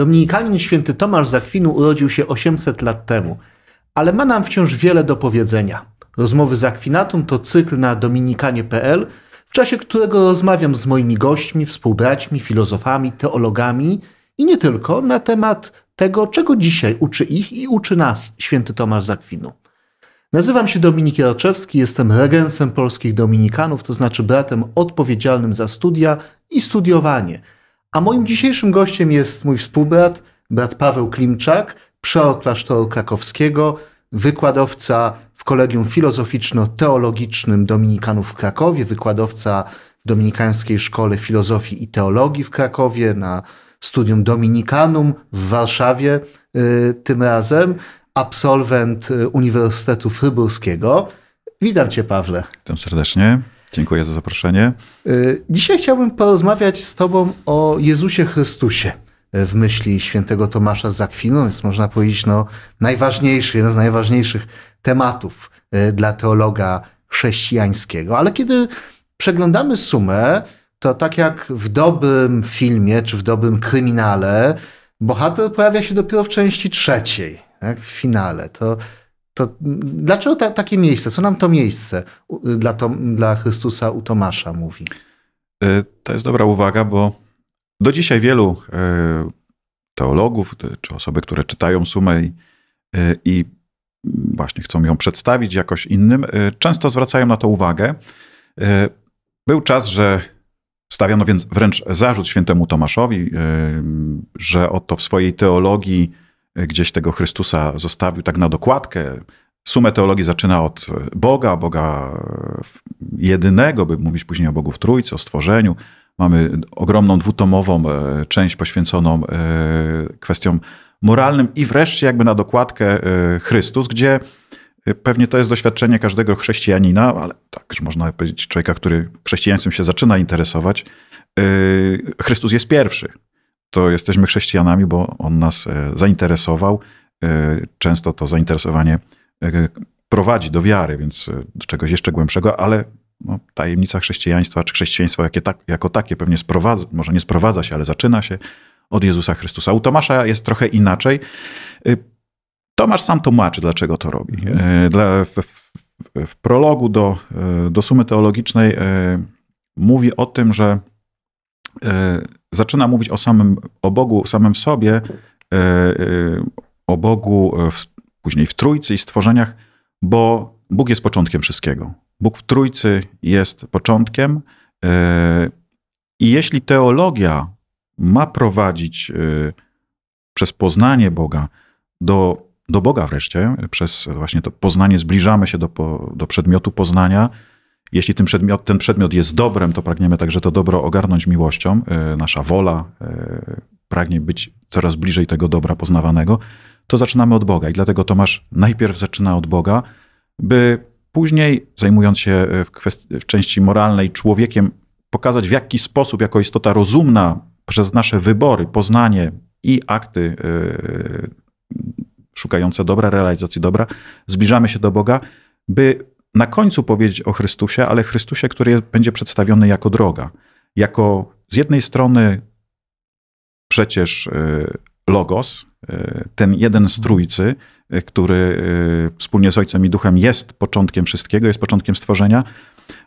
Dominikanin święty Tomasz Zakwinu urodził się 800 lat temu, ale ma nam wciąż wiele do powiedzenia. Rozmowy z Akwinatą to cykl na dominikanie.pl, w czasie którego rozmawiam z moimi gośćmi, współbraćmi, filozofami, teologami i nie tylko na temat tego, czego dzisiaj uczy ich i uczy nas święty Tomasz Zakwinu. Nazywam się Dominik Jaroczewski, jestem regensem polskich dominikanów, to znaczy bratem odpowiedzialnym za studia i studiowanie – a moim dzisiejszym gościem jest mój współbrat, brat Paweł Klimczak, przeor klasztoru krakowskiego, wykładowca w Kolegium Filozoficzno-Teologicznym Dominikanów w Krakowie, wykładowca w Dominikańskiej Szkole Filozofii i Teologii w Krakowie na studium Dominikanum w Warszawie y, tym razem, absolwent y, Uniwersytetu Fryburskiego. Witam Cię, Pawle. Witam serdecznie. Dziękuję za zaproszenie. Y, dzisiaj chciałbym porozmawiać z Tobą o Jezusie Chrystusie y, w myśli świętego Tomasza z Akwinu. Jest można powiedzieć no, najważniejszy, jeden z najważniejszych tematów y, dla teologa chrześcijańskiego. Ale kiedy przeglądamy sumę, to tak jak w dobrym filmie czy w dobrym kryminale, bohater pojawia się dopiero w części trzeciej, tak, w finale. To to dlaczego ta, takie miejsce? Co nam to miejsce dla, to, dla Chrystusa u Tomasza mówi? E, to jest dobra uwaga, bo do dzisiaj wielu e, teologów czy osoby, które czytają sumę i, e, i właśnie chcą ją przedstawić jakoś innym, często zwracają na to uwagę. Był czas, że stawiano więc wręcz zarzut świętemu Tomaszowi, że oto w swojej teologii gdzieś tego Chrystusa zostawił tak na dokładkę. Sumę teologii zaczyna od Boga, Boga jedynego, by mówić później o Bogu w Trójcy, o stworzeniu. Mamy ogromną dwutomową e, część poświęconą e, kwestiom moralnym i wreszcie jakby na dokładkę e, Chrystus, gdzie Pewnie to jest doświadczenie każdego chrześcijanina, ale także można powiedzieć człowieka, który chrześcijaństwem się zaczyna interesować. Chrystus jest pierwszy to jesteśmy chrześcijanami, bo on nas e, zainteresował. E, często to zainteresowanie e, prowadzi do wiary, więc do czegoś jeszcze głębszego, ale no, tajemnica chrześcijaństwa, czy chrześcijaństwo jakie tak, jako takie pewnie sprowadza, może nie sprowadza się, ale zaczyna się od Jezusa Chrystusa. U Tomasza jest trochę inaczej. Tomasz sam tłumaczy, dlaczego to robi. Mhm. Dla, w, w, w, prologu do, do Sumy Teologicznej mówi o tym, że zaczyna mówić o samym, o Bogu, samym sobie, e, e, o Bogu e, w, później w Trójcy i stworzeniach, bo Bóg jest początkiem wszystkiego. Bóg w Trójcy jest początkiem i jeśli teologia ma prowadzić przez poznanie Boga do, do Boga wreszcie, przez właśnie to poznanie zbliżamy się do, do przedmiotu poznania, jeśli ten przedmiot, ten przedmiot jest dobrem, to pragniemy także to dobro ogarnąć miłością. E, nasza wola e, pragnie być coraz bliżej tego dobra poznawanego. To zaczynamy od Boga i dlatego Tomasz najpierw zaczyna od Boga, by później, zajmując się e, w, w części moralnej człowiekiem, pokazać w jaki sposób jako istota rozumna przez nasze wybory, poznanie i akty yy, szukające dobra, realizacji dobra, zbliżamy się do Boga, by na końcu powiedzieć o Chrystusie, ale Chrystusie, który będzie przedstawiony jako droga. Jako z jednej strony przecież y, Logos, y, ten jeden z trójcy, y, który wspólnie z Ojcem i Duchem jest początkiem wszystkiego, jest początkiem stworzenia,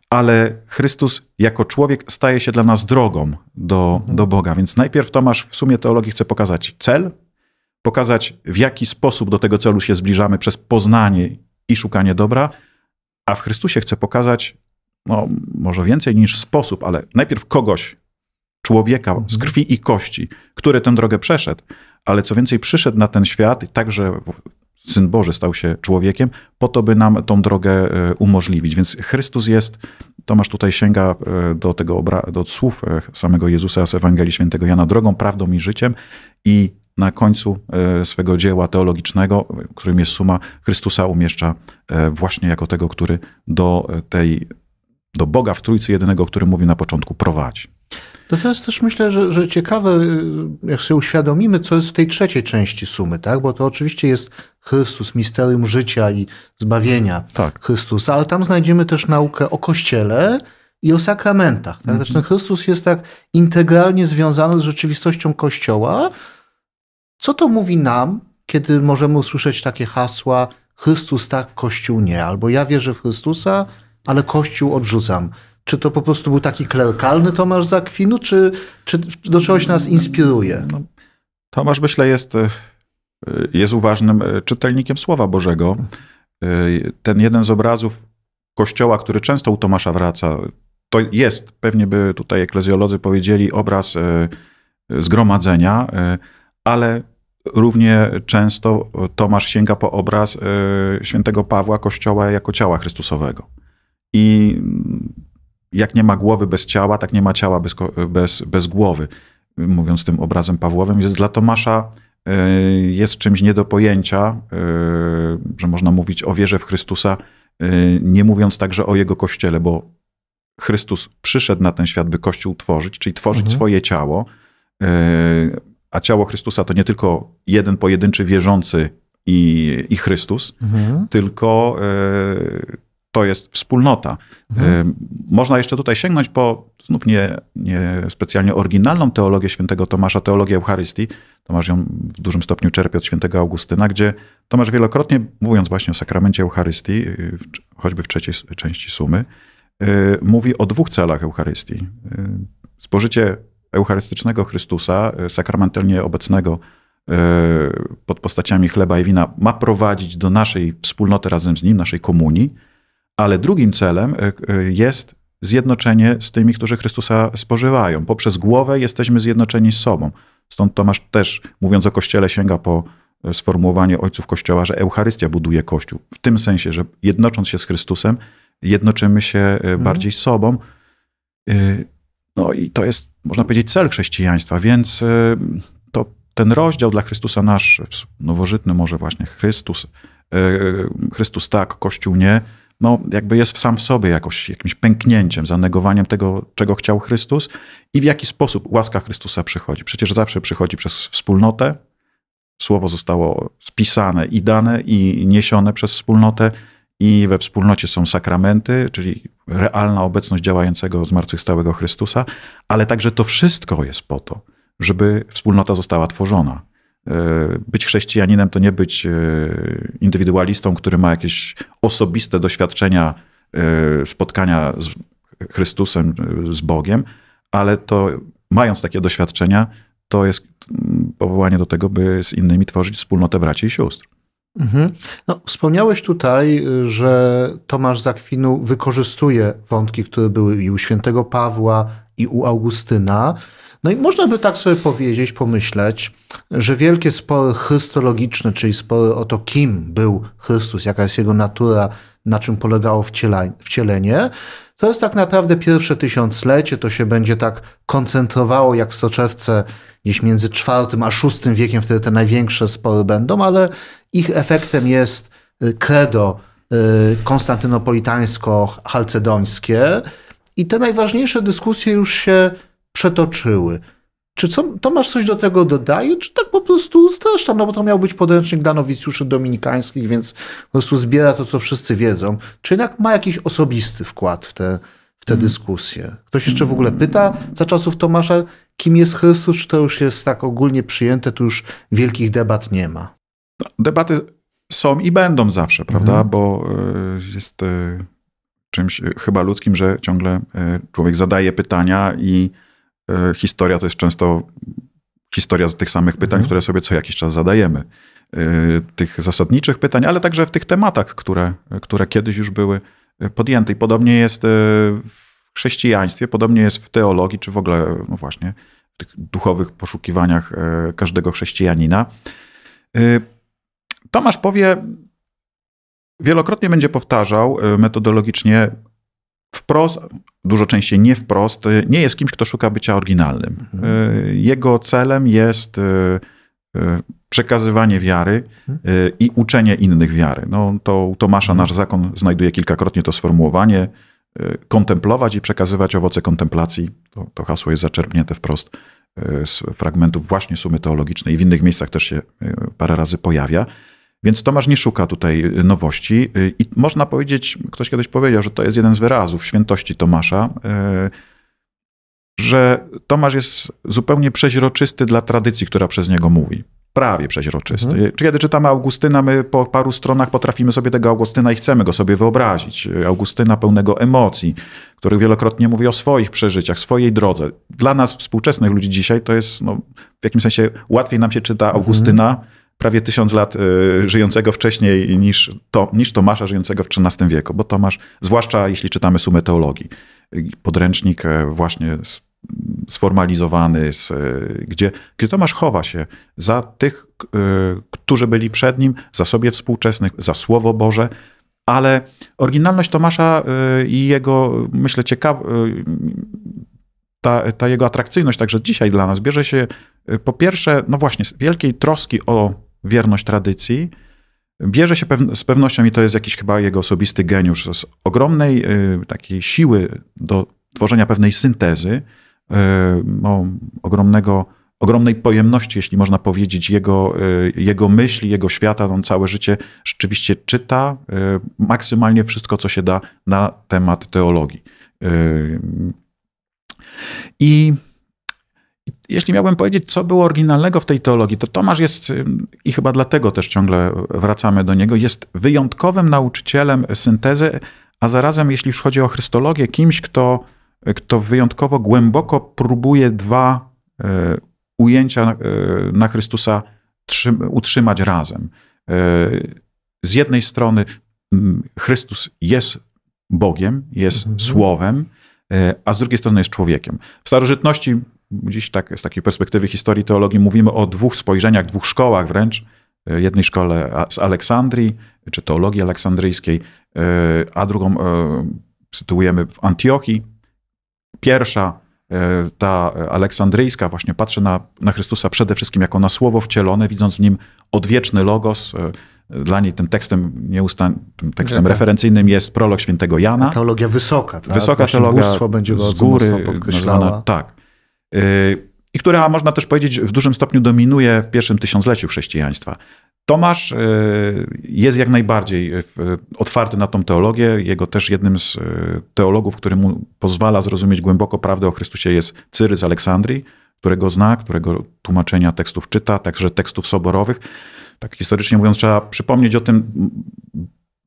ale Chrystus jako człowiek staje się dla nas drogą do, do Boga. Więc najpierw Tomasz w sumie teologii chce pokazać cel, pokazać w jaki sposób do tego celu się zbliżamy przez poznanie i szukanie dobra, a w Chrystusie chce pokazać, no może więcej niż sposób, ale najpierw kogoś, człowieka z mhm. krwi i kości, który tę drogę przeszedł, ale co więcej, przyszedł na ten świat, także Syn Boży stał się człowiekiem, po to, by nam tą drogę e, umożliwić. Więc Chrystus jest, Tomasz tutaj sięga e, do tego do słów e, samego Jezusa z Ewangelii Świętego Jana, drogą, prawdą i życiem i na końcu e, swego dzieła teologicznego, którym jest suma, Chrystusa umieszcza e, właśnie jako tego, który do e, tej, do Boga w Trójcy Jedynego, który mówi na początku, prowadzi. No to jest też myślę, że, że, ciekawe, jak sobie uświadomimy, co jest w tej trzeciej części sumy, tak? Bo to oczywiście jest Chrystus, misterium życia i zbawienia tak. Chrystusa, ale tam znajdziemy też naukę o Kościele i o sakramentach. Tak? Mm -hmm. Znaczy ten mhm. Chrystus jest tak integralnie związany z rzeczywistością Kościoła, co to mówi nam, kiedy możemy usłyszeć takie hasła Chrystus tak, Kościół nie, albo ja wierzę w Chrystusa, ale Kościół odrzucam? Czy to po prostu był taki klerkalny Tomasz Zakwinu, czy, czy do czegoś nas inspiruje? No, Tomasz, myślę, jest, e, jest uważnym e, czytelnikiem Słowa Bożego. E, ten jeden z obrazów Kościoła, który często u Tomasza wraca, to jest, pewnie by tutaj eklezjolodzy powiedzieli, obraz zgromadzenia, ale Równie często e, Tomasz sięga po obraz e, świętego Pawła Kościoła jako ciała Chrystusowego. I mm, jak nie ma głowy bez ciała, tak nie ma ciała bez, bez, bez głowy. Mówiąc tym obrazem Pawłowym, jest dla Tomasza e, jest czymś nie do pojęcia, że można mówić o wierze w Chrystusa, nie mówiąc także o jego kościele, bo Chrystus przyszedł na ten świat, by kościół tworzyć, czyli tworzyć mhm. swoje ciało a ciało Chrystusa to nie tylko jeden pojedynczy wierzący i, i Chrystus, mhm. tylko y, to jest wspólnota. Mhm. Y, można jeszcze tutaj sięgnąć po znów nie, nie specjalnie oryginalną teologię świętego Tomasza, teologię Eucharystii. Tomasz ją w dużym stopniu czerpie od świętego Augustyna, gdzie Tomasz wielokrotnie, mówiąc właśnie o sakramencie Eucharystii, e, choćby w trzeciej części sumy, y, mówi o dwóch celach Eucharystii. Spożycie eucharystycznego Chrystusa, e, sakramentalnie obecnego e, pod postaciami chleba i wina, ma prowadzić do naszej wspólnoty razem z Nim, naszej komunii, ale drugim celem e, jest zjednoczenie z tymi, którzy Chrystusa spożywają. Poprzez głowę jesteśmy zjednoczeni z sobą. Stąd Tomasz też, mówiąc o Kościele, sięga po sformułowanie ojców Kościoła, że Eucharystia buduje Kościół. W tym sensie, że jednocząc się z Chrystusem, jednoczymy się mhm. bardziej z sobą. No i to jest można powiedzieć, cel chrześcijaństwa, więc y, to ten rozdział dla Chrystusa nasz, nowożytny może właśnie Chrystus, y, Chrystus tak, Kościół nie, no jakby jest sam w sobie jakoś jakimś pęknięciem, zanegowaniem tego, czego chciał Chrystus i w jaki sposób łaska Chrystusa przychodzi. Przecież zawsze przychodzi przez wspólnotę, słowo zostało spisane i dane i niesione przez wspólnotę, i we wspólnocie są sakramenty, czyli realna obecność działającego zmartwychwstałego Chrystusa, ale także to wszystko jest po to, żeby wspólnota została tworzona. E, być chrześcijaninem to nie być e, indywidualistą, który ma jakieś osobiste doświadczenia e, spotkania z Chrystusem, z Bogiem, ale to mając takie doświadczenia, to jest powołanie do tego, by z innymi tworzyć wspólnotę braci i sióstr. Mhm. No, wspomniałeś tutaj, y, że Tomasz Zakwinu wykorzystuje wątki, które były i u świętego Pawła, i u Augustyna. No i można by tak sobie powiedzieć, pomyśleć, że wielkie spory chrystologiczne, czyli spory o to, kim był Chrystus, jaka jest jego natura, na czym polegało wcielenie. To jest tak naprawdę pierwsze tysiąclecie, to się będzie tak koncentrowało jak w soczewce gdzieś między IV a VI wiekiem, wtedy te największe spory będą, ale ich efektem jest y, credo y, konstantynopolitańsko-halcedońskie i te najważniejsze dyskusje już się przetoczyły. Czy co, Tomasz coś do tego dodaje, czy tak po prostu streszcza? No bo to miał być podręcznik dla nowicjuszy dominikańskich, więc po prostu zbiera to, co wszyscy wiedzą. Czy jednak ma jakiś osobisty wkład w te, w te mm. dyskusje? Ktoś jeszcze w ogóle pyta za czasów Tomasza, kim jest Chrystus, czy to już jest tak ogólnie przyjęte, tu już wielkich debat nie ma? No, debaty są i będą zawsze, prawda? Mhm. Bo e, jest e, czymś e, chyba ludzkim, że ciągle człowiek zadaje pytania i E, historia to jest często historia z tych samych pytań, mhm. które sobie co jakiś czas zadajemy. E, tych zasadniczych pytań, ale także w tych tematach, które, które kiedyś już były e, podjęte. I podobnie jest w chrześcijaństwie, podobnie jest w teologii, czy w ogóle, no właśnie, w tych duchowych poszukiwaniach każdego chrześcijanina. Tomasz powie, wielokrotnie będzie powtarzał metodologicznie, wprost, dużo częściej nie wprost, y, nie jest kimś, kto szuka bycia oryginalnym. Mhm. Y, jego celem jest y, przekazywanie wiary mhm. i uczenie innych wiary. No, to u Tomasza mhm. nasz zakon znajduje kilkakrotnie to sformułowanie kontemplować i przekazywać owoce kontemplacji. To, to hasło jest zaczerpnięte wprost z fragmentów właśnie Sumy Teologicznej i w innych miejscach też się parę razy pojawia. Więc Tomasz nie szuka tutaj y, nowości y, i można powiedzieć, ktoś kiedyś powiedział, że to jest jeden z wyrazów świętości Tomasza, y, że Tomasz jest zupełnie przeźroczysty dla tradycji, która przez niego mówi. Prawie przeźroczysty. Mhm. Kiedy czytamy Augustyna, my po paru stronach potrafimy sobie tego Augustyna i chcemy go sobie wyobrazić. Augustyna pełnego emocji, który wielokrotnie mówi o swoich przeżyciach, swojej drodze. Dla nas, współczesnych ludzi dzisiaj, to jest no, w jakimś sensie łatwiej nam się czyta mhm. Augustyna. Mhm prawie tysiąc lat y, żyjącego wcześniej niż, to, niż Tomasza żyjącego w XIII wieku, bo Tomasz, zwłaszcza jeśli czytamy Sumę Teologii, y, podręcznik e, właśnie sformalizowany, z, e, gdzie, gdzie Tomasz chowa się za tych, y, którzy byli przed nim, za sobie współczesnych, za Słowo Boże, ale oryginalność Tomasza y, i jego, myślę, ciekaw... Y, ta, ta, jego atrakcyjność także dzisiaj dla nas bierze się po pierwsze, no właśnie, z wielkiej troski o wierność tradycji, bierze się pewn z pewnością, i to jest jakiś chyba jego osobisty geniusz, z ogromnej y, takiej siły do tworzenia pewnej syntezy, y, no, ogromnego, ogromnej pojemności, jeśli można powiedzieć, jego, y, jego myśli, jego świata. On całe życie rzeczywiście czyta y, maksymalnie wszystko, co się da na temat teologii. Y, I jeśli miałbym powiedzieć, co było oryginalnego w tej teologii, to Tomasz jest, i chyba dlatego też ciągle wracamy do niego, jest wyjątkowym nauczycielem syntezy, a zarazem, jeśli już chodzi o Chrystologię, kimś, kto, kto wyjątkowo głęboko próbuje dwa e, ujęcia e, na Chrystusa utrzymać razem. E, z jednej strony mm, Chrystus jest Bogiem, jest mhm. Słowem, a z drugiej strony jest człowiekiem. W starożytności dziś tak, z takiej perspektywy historii teologii mówimy o dwóch spojrzeniach, dwóch szkołach wręcz. E, jednej szkole z Aleksandrii, czy teologii aleksandryjskiej, e, a drugą e, sytuujemy w Antiochii. Pierwsza, ta aleksandryjska, właśnie patrzy na, na Chrystusa przede wszystkim jako na słowo wcielone, widząc w nim odwieczny logos. Dla niej tym tekstem, nieusta... tym tekstem referencyjnym jest prolog świętego Jana. A teologia wysoka. Tak? Wysoka teologia. teologia będzie z góry. Nazwana, tak. Yy, i która, można też powiedzieć, w dużym stopniu dominuje w pierwszym tysiącleciu chrześcijaństwa. Tomasz yy, jest jak najbardziej yy, otwarty na tą teologię. Jego też jednym z teologów, który mu pozwala zrozumieć głęboko prawdę o Chrystusie jest Cyry z Aleksandrii, którego zna, którego tłumaczenia tekstów czyta, także tekstów soborowych. Tak historycznie mówiąc, trzeba przypomnieć o tym,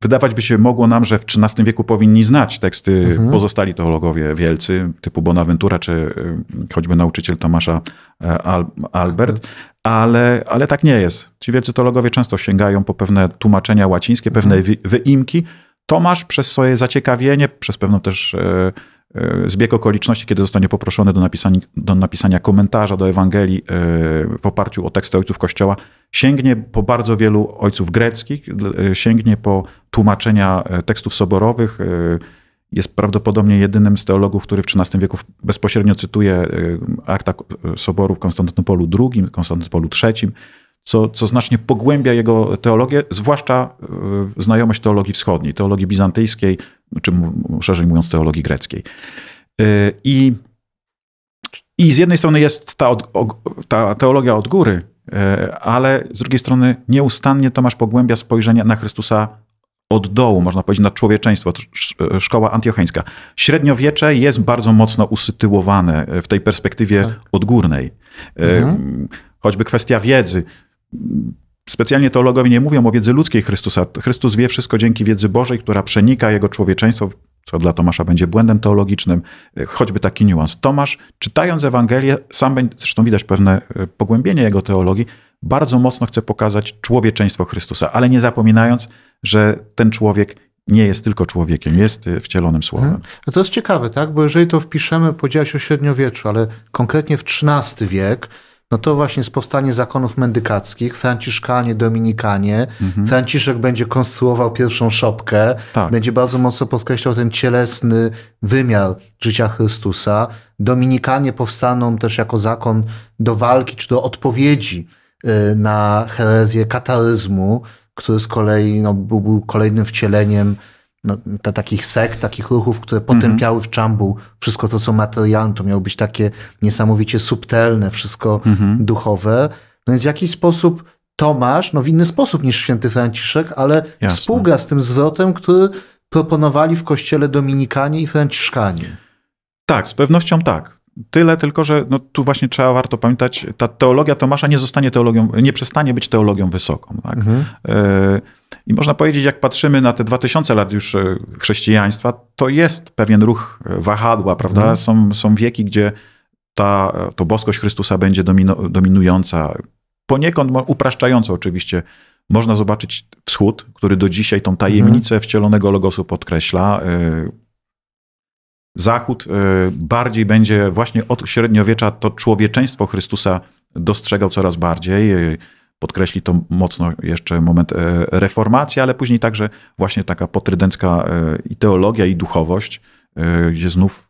Wydawać by się mogło nam, że w XIII wieku powinni znać teksty mhm. pozostali teologowie wielcy, typu Bonaventura czy y, choćby nauczyciel Tomasza e, Al Albert, ale, ale tak nie jest. Ci wielcy teologowie często sięgają po pewne tłumaczenia łacińskie, mhm. pewne mhm. wyimki. Tomasz przez swoje zaciekawienie, przez pewną też e, e, zbieg okoliczności, kiedy zostanie poproszony do napisania, do napisania, komentarza do Ewangelii w oparciu o teksty ojców Kościoła, sięgnie po bardzo wielu ojców greckich, sięgnie po tłumaczenia e, tekstów soborowych. E, jest prawdopodobnie jedynym z teologów, który w XIII wieku bezpośrednio cytuje e, akta soboru w Konstantynopolu II, Konstantynopolu III, co, co znacznie pogłębia jego teologię, zwłaszcza znajomość teologii wschodniej, teologii bizantyjskiej, czy szerzej mówiąc teologii greckiej. I, i z jednej strony jest ta, od, ta teologia od góry, ale z drugiej strony nieustannie Tomasz pogłębia spojrzenie na Chrystusa od dołu, można powiedzieć, na człowieczeństwo, e, szkoła antiocheńska. Średniowiecze jest bardzo mocno usytuowane e, w tej perspektywie tak. odgórnej. E, mhm. Choćby kwestia wiedzy. Specjalnie teologowie nie mówią o wiedzy ludzkiej Chrystusa. Chrystus wie wszystko dzięki wiedzy Bożej, która przenika jego człowieczeństwo, co dla Tomasza będzie błędem teologicznym, choćby taki niuans. Tomasz, czytając Ewangelię, sam zresztą widać pewne pogłębienie jego teologii, bardzo mocno chce pokazać człowieczeństwo Chrystusa, ale nie zapominając, że ten człowiek nie jest tylko człowiekiem, jest y, wcielonym mhm. słowem. A to jest ciekawe, tak? Bo jeżeli to wpiszemy, powiedziałeś o średniowieczu, ale konkretnie w XIII wiek, no to właśnie jest powstanie zakonów mendykackich, franciszkanie, dominikanie. Mhm. Franciszek będzie konstruował pierwszą szopkę, tak. będzie bardzo mocno podkreślał ten cielesny wymiar życia Chrystusa. Dominikanie powstaną też jako zakon do walki czy do odpowiedzi Y, na herezję kataryzmu, który z kolei no, był, był kolejnym wcieleniem no, te, takich sekt, takich ruchów, które mhm. potępiały w czambu wszystko to, co materialne. To miało być takie niesamowicie subtelne, wszystko mhm. duchowe. No więc w jakiś sposób Tomasz, no w inny sposób niż święty Franciszek, ale Jasne. współgra z tym zwrotem, który proponowali w kościele Dominikanie i Franciszkanie. Tak, z pewnością tak. Tyle tylko, że no, tu właśnie trzeba warto pamiętać, ta teologia Tomasza nie zostanie teologią, nie przestanie być teologią wysoką. Tak? Mhm. E, I można powiedzieć, jak patrzymy na te 2000 lat już e, chrześcijaństwa, to jest pewien ruch e, wahadła, prawda? Mhm. Są, są wieki, gdzie ta, to boskość Chrystusa będzie domino, dominująca, poniekąd upraszczająco oczywiście. Można zobaczyć wschód, który do dzisiaj tą tajemnicę mhm. wcielonego logosu podkreśla Zachód y, bardziej będzie właśnie od średniowiecza to człowieczeństwo Chrystusa dostrzegał coraz bardziej. Y, podkreśli to mocno jeszcze moment e, reformacji, ale później także właśnie taka potrydencka e, i teologia, i duchowość, e, gdzie znów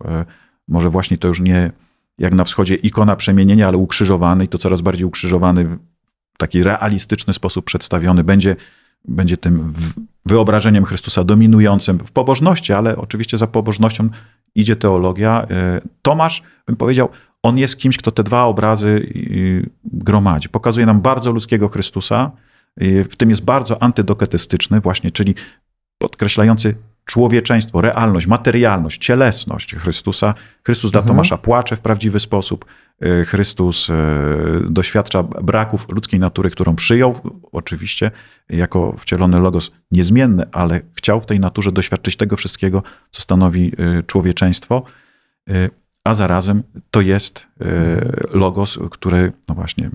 może właśnie to już nie jak na wschodzie ikona przemienienia, ale ukrzyżowany i to coraz bardziej ukrzyżowany w taki realistyczny sposób przedstawiony będzie, będzie tym wyobrażeniem Chrystusa dominującym w pobożności, ale oczywiście za pobożnością idzie teologia. E, Tomasz, bym powiedział, on jest kimś, kto te dwa obrazy e, gromadzi. Pokazuje nam bardzo ludzkiego Chrystusa, e, w tym jest bardzo antydoketystyczny właśnie, czyli podkreślający człowieczeństwo, realność, materialność, cielesność Chrystusa. Chrystus dla mhm. Tomasza płacze w prawdziwy sposób. Y, Chrystus y, doświadcza braków ludzkiej natury, którą przyjął oczywiście jako wcielony logos niezmienny, ale chciał w tej naturze doświadczyć tego wszystkiego, co stanowi y, człowieczeństwo, a zarazem to jest logos, który, no właśnie,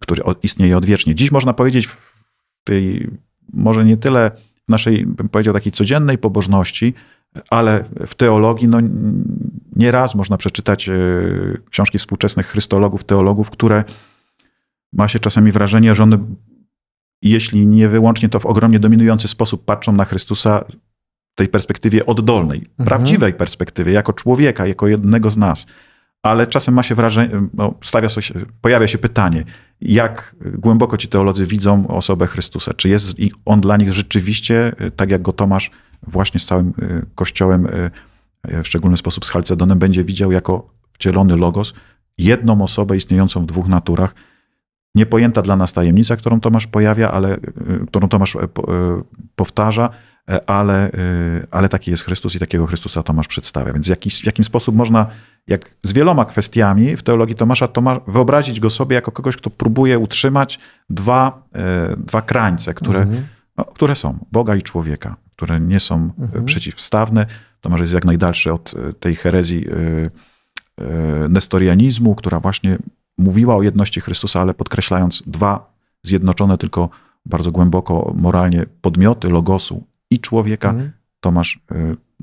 który istnieje odwiecznie. Dziś można powiedzieć w tej może nie tyle naszej, bym powiedział, takiej codziennej pobożności, ale w teologii no, nieraz można przeczytać e, książki współczesnych chrystologów, teologów, które ma się czasami wrażenie, że one, jeśli nie wyłącznie, to w ogromnie dominujący sposób patrzą na Chrystusa w tej perspektywie oddolnej, mhm. prawdziwej perspektywie, jako człowieka, jako jednego z nas ale czasem ma się wrażenie, no, stawia się, pojawia się pytanie, jak głęboko ci teolodzy widzą osobę Chrystusa? Czy jest on dla nich rzeczywiście, y, tak jak go Tomasz właśnie z całym y, kościołem, y, w szczególny sposób z Halcedonem, będzie widział jako wcielony logos, jedną osobę istniejącą w dwóch naturach? Niepojęta dla nas tajemnica, którą Tomasz pojawia, ale którą Tomasz powtarza, ale, ale taki jest Chrystus i takiego Chrystusa Tomasz przedstawia. Więc w, w jakim sposób można jak z wieloma kwestiami w teologii Tomasza, to wyobrazić go sobie jako kogoś, kto próbuje utrzymać dwa, e, dwa krańce, które, mhm. no, które są Boga i człowieka, które nie są e, mhm. przeciwstawne. Tomasz jest jak najdalszy od e, tej herezji nestorianizmu, która właśnie mówiła o jedności Chrystusa, ale podkreślając dwa zjednoczone tylko bardzo głęboko moralnie podmioty logosu i człowieka. Mhm. Tomasz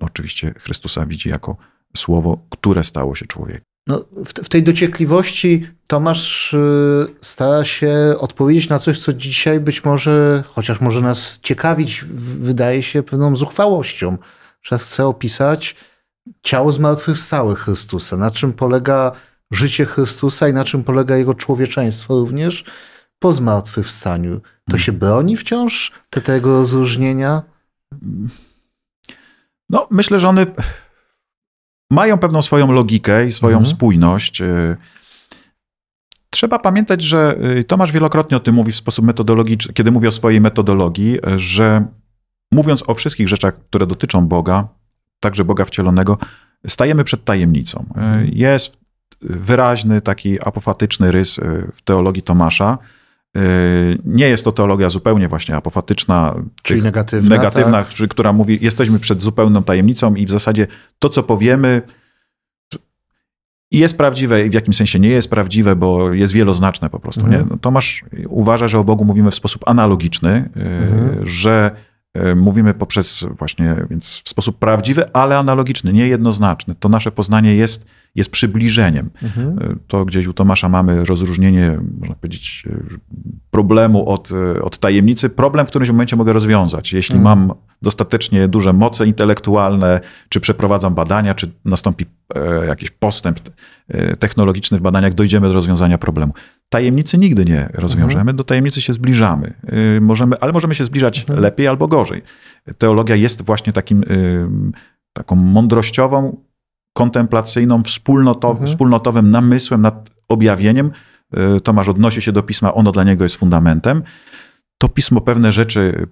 oczywiście Chrystusa widzi jako słowo, które stało się człowiekiem. No, w, w, tej dociekliwości Tomasz y, stara się odpowiedzieć na coś, co dzisiaj być może, chociaż może nas ciekawić, wydaje się pewną zuchwałością, że chce opisać ciało zmartwychwstałe Chrystusa, na czym polega życie Chrystusa i na czym polega jego człowieczeństwo również po zmartwychwstaniu. To hmm. się broni wciąż te, tego rozróżnienia? No, myślę, że one mają pewną swoją logikę i swoją mhm. spójność. Y, trzeba pamiętać, że y, Tomasz wielokrotnie o tym mówi w sposób metodologiczny, kiedy mówi o swojej metodologii, że mówiąc o wszystkich rzeczach, które dotyczą Boga, także Boga wcielonego, stajemy przed tajemnicą. Y, mhm. Jest wyraźny taki apofatyczny rys w teologii Tomasza, Yy, nie jest to teologia zupełnie właśnie apofatyczna, czyli negatywna, negatywna tak? która mówi, jesteśmy przed zupełną tajemnicą i w zasadzie to, co powiemy, jest prawdziwe, i w jakim sensie nie jest prawdziwe, bo jest wieloznaczne po prostu. Mhm. Nie? No, Tomasz uważa, że o Bogu mówimy w sposób analogiczny, yy, mhm. że yy, mówimy poprzez właśnie, więc w sposób prawdziwy, ale analogiczny, niejednoznaczny. To nasze poznanie jest jest przybliżeniem. Mhm. E, to gdzieś u Tomasza mamy rozróżnienie, można powiedzieć, e, problemu od, e, od tajemnicy. Problem w którymś momencie mogę rozwiązać. Jeśli mhm. mam dostatecznie duże moce intelektualne, czy przeprowadzam badania, czy nastąpi jakiś postęp technologiczny w badaniach, dojdziemy do rozwiązania problemu. Tajemnicy nigdy nie rozwiążemy, mhm. do tajemnicy się zbliżamy. Możemy, ale możemy się zbliżać mhm. lepiej albo gorzej. Teologia jest właśnie takim, taką mądrościową kontemplacyjną, wspólnotow mhm. wspólnotowym namysłem nad objawieniem. E, Tomasz odnosi się do pisma, ono dla niego jest fundamentem. To pismo pewne rzeczy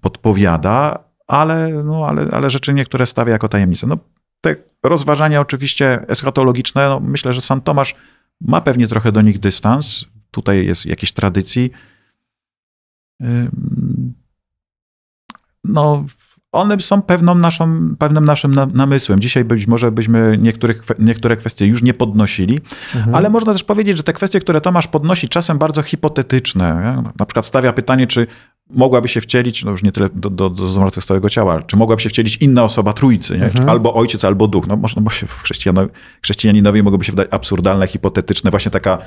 podpowiada, ale, no, ale, ale rzeczy niektóre stawia jako tajemnice. No, te rozważania oczywiście eschatologiczne, no, myślę, że sam Tomasz ma pewnie trochę do nich dystans. Tutaj jest jakieś tradycji. No, one są pewną naszą, pewnym naszym namysłem. Dzisiaj być może byśmy niektórych, niektóre kwestie już nie podnosili, mhm. ale można też powiedzieć, że te kwestie, które Tomasz podnosi, czasem bardzo hipotetyczne. Na przykład stawia pytanie, czy mogłaby się wcielić, no już nie tyle do, do, do ciała, ale czy mogłaby się wcielić inna osoba trójcy, nie? Mhm. albo ojciec, albo duch. No można, bo się chrześcijanowi, chrześcijaninowi mogłoby się wydać absurdalne, hipotetyczne, właśnie taka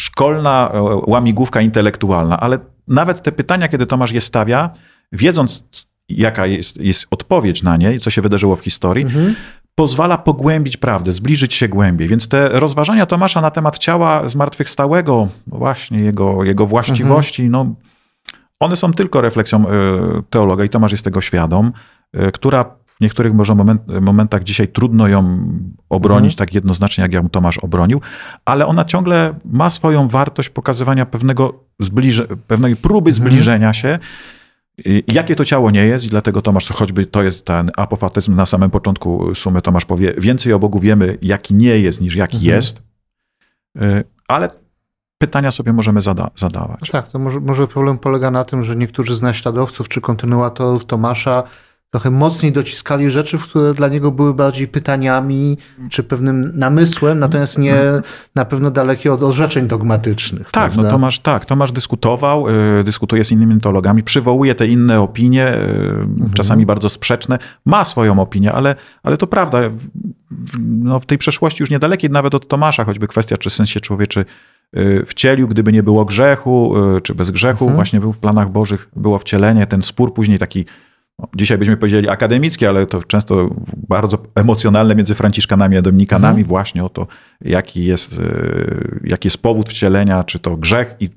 szkolna e, e, łamigłówka intelektualna, ale nawet te pytania, kiedy Tomasz je stawia, wiedząc, jaka jest, jest odpowiedź na nie, co się wydarzyło w historii, mhm pozwala pogłębić prawdę, zbliżyć się głębiej. Więc te rozważania Tomasza na temat ciała zmartwychwstałego, no właśnie jego, jego właściwości, mhm. no, one są tylko refleksją e, teologa i Tomasz jest tego świadom, e, która w niektórych może moment, momentach dzisiaj trudno ją obronić mhm. tak jednoznacznie, jak ją Tomasz obronił, ale ona ciągle ma swoją wartość pokazywania pewnego zbliże, pewnej próby mhm. zbliżenia się Y, jakie to ciało nie jest i dlatego Tomasz, choćby to jest ten apofatyzm na samym początku y, sumy, Tomasz powie, więcej o Bogu wiemy, jaki nie jest, niż jaki mhm. jest, y, ale pytania sobie możemy zada zadawać. No tak, to może, może problem polega na tym, że niektórzy z naśladowców czy kontynuatorów Tomasza trochę mocniej dociskali rzeczy, które dla niego były bardziej pytaniami czy pewnym namysłem, natomiast nie na pewno dalekie od orzeczeń dogmatycznych. Tak, no Tomasz, tak, Tomasz dyskutował, y, dyskutuje z innymi teologami, przywołuje te inne opinie, y, mhm. czasami mhm. bardzo sprzeczne, ma swoją opinię, ale, ale to prawda, no w tej przeszłości już niedalekiej nawet od Tomasza, choćby kwestia, czy sens się człowieczy y, wcielił, gdyby nie było grzechu, czy bez grzechu, mhm. właśnie był w planach bożych, było wcielenie, ten spór później taki no, dzisiaj byśmy powiedzieli akademickie, ale to często bardzo emocjonalne między Franciszkanami a Dominikanami, mhm. właśnie o to, jaki jest, e, jaki jest powód wcielenia, czy to grzech i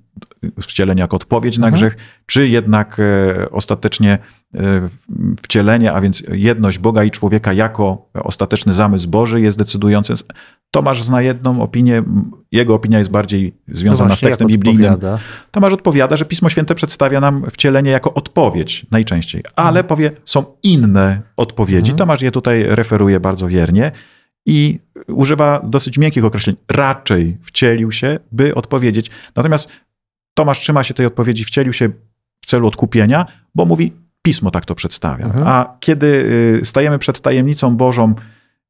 wcielenie jako odpowiedź na mhm. grzech, czy jednak e, ostatecznie e, wcielenie, a więc jedność Boga i człowieka jako ostateczny zamysł Boży jest decydujący. Tomasz zna jedną opinię, jego opinia jest bardziej związana no właśnie, z tekstem biblijnym. Odpowiada? Tomasz odpowiada, że Pismo Święte przedstawia nam wcielenie jako odpowiedź najczęściej, ale mhm. powie, są inne odpowiedzi. Mhm. Tomasz je tutaj referuje bardzo wiernie i używa dosyć miękkich określeń. Raczej wcielił się, by odpowiedzieć. Natomiast Tomasz trzyma się tej odpowiedzi, wcielił się w celu odkupienia, bo mówi, pismo tak to przedstawia. Mhm. A kiedy y, stajemy przed tajemnicą Bożą,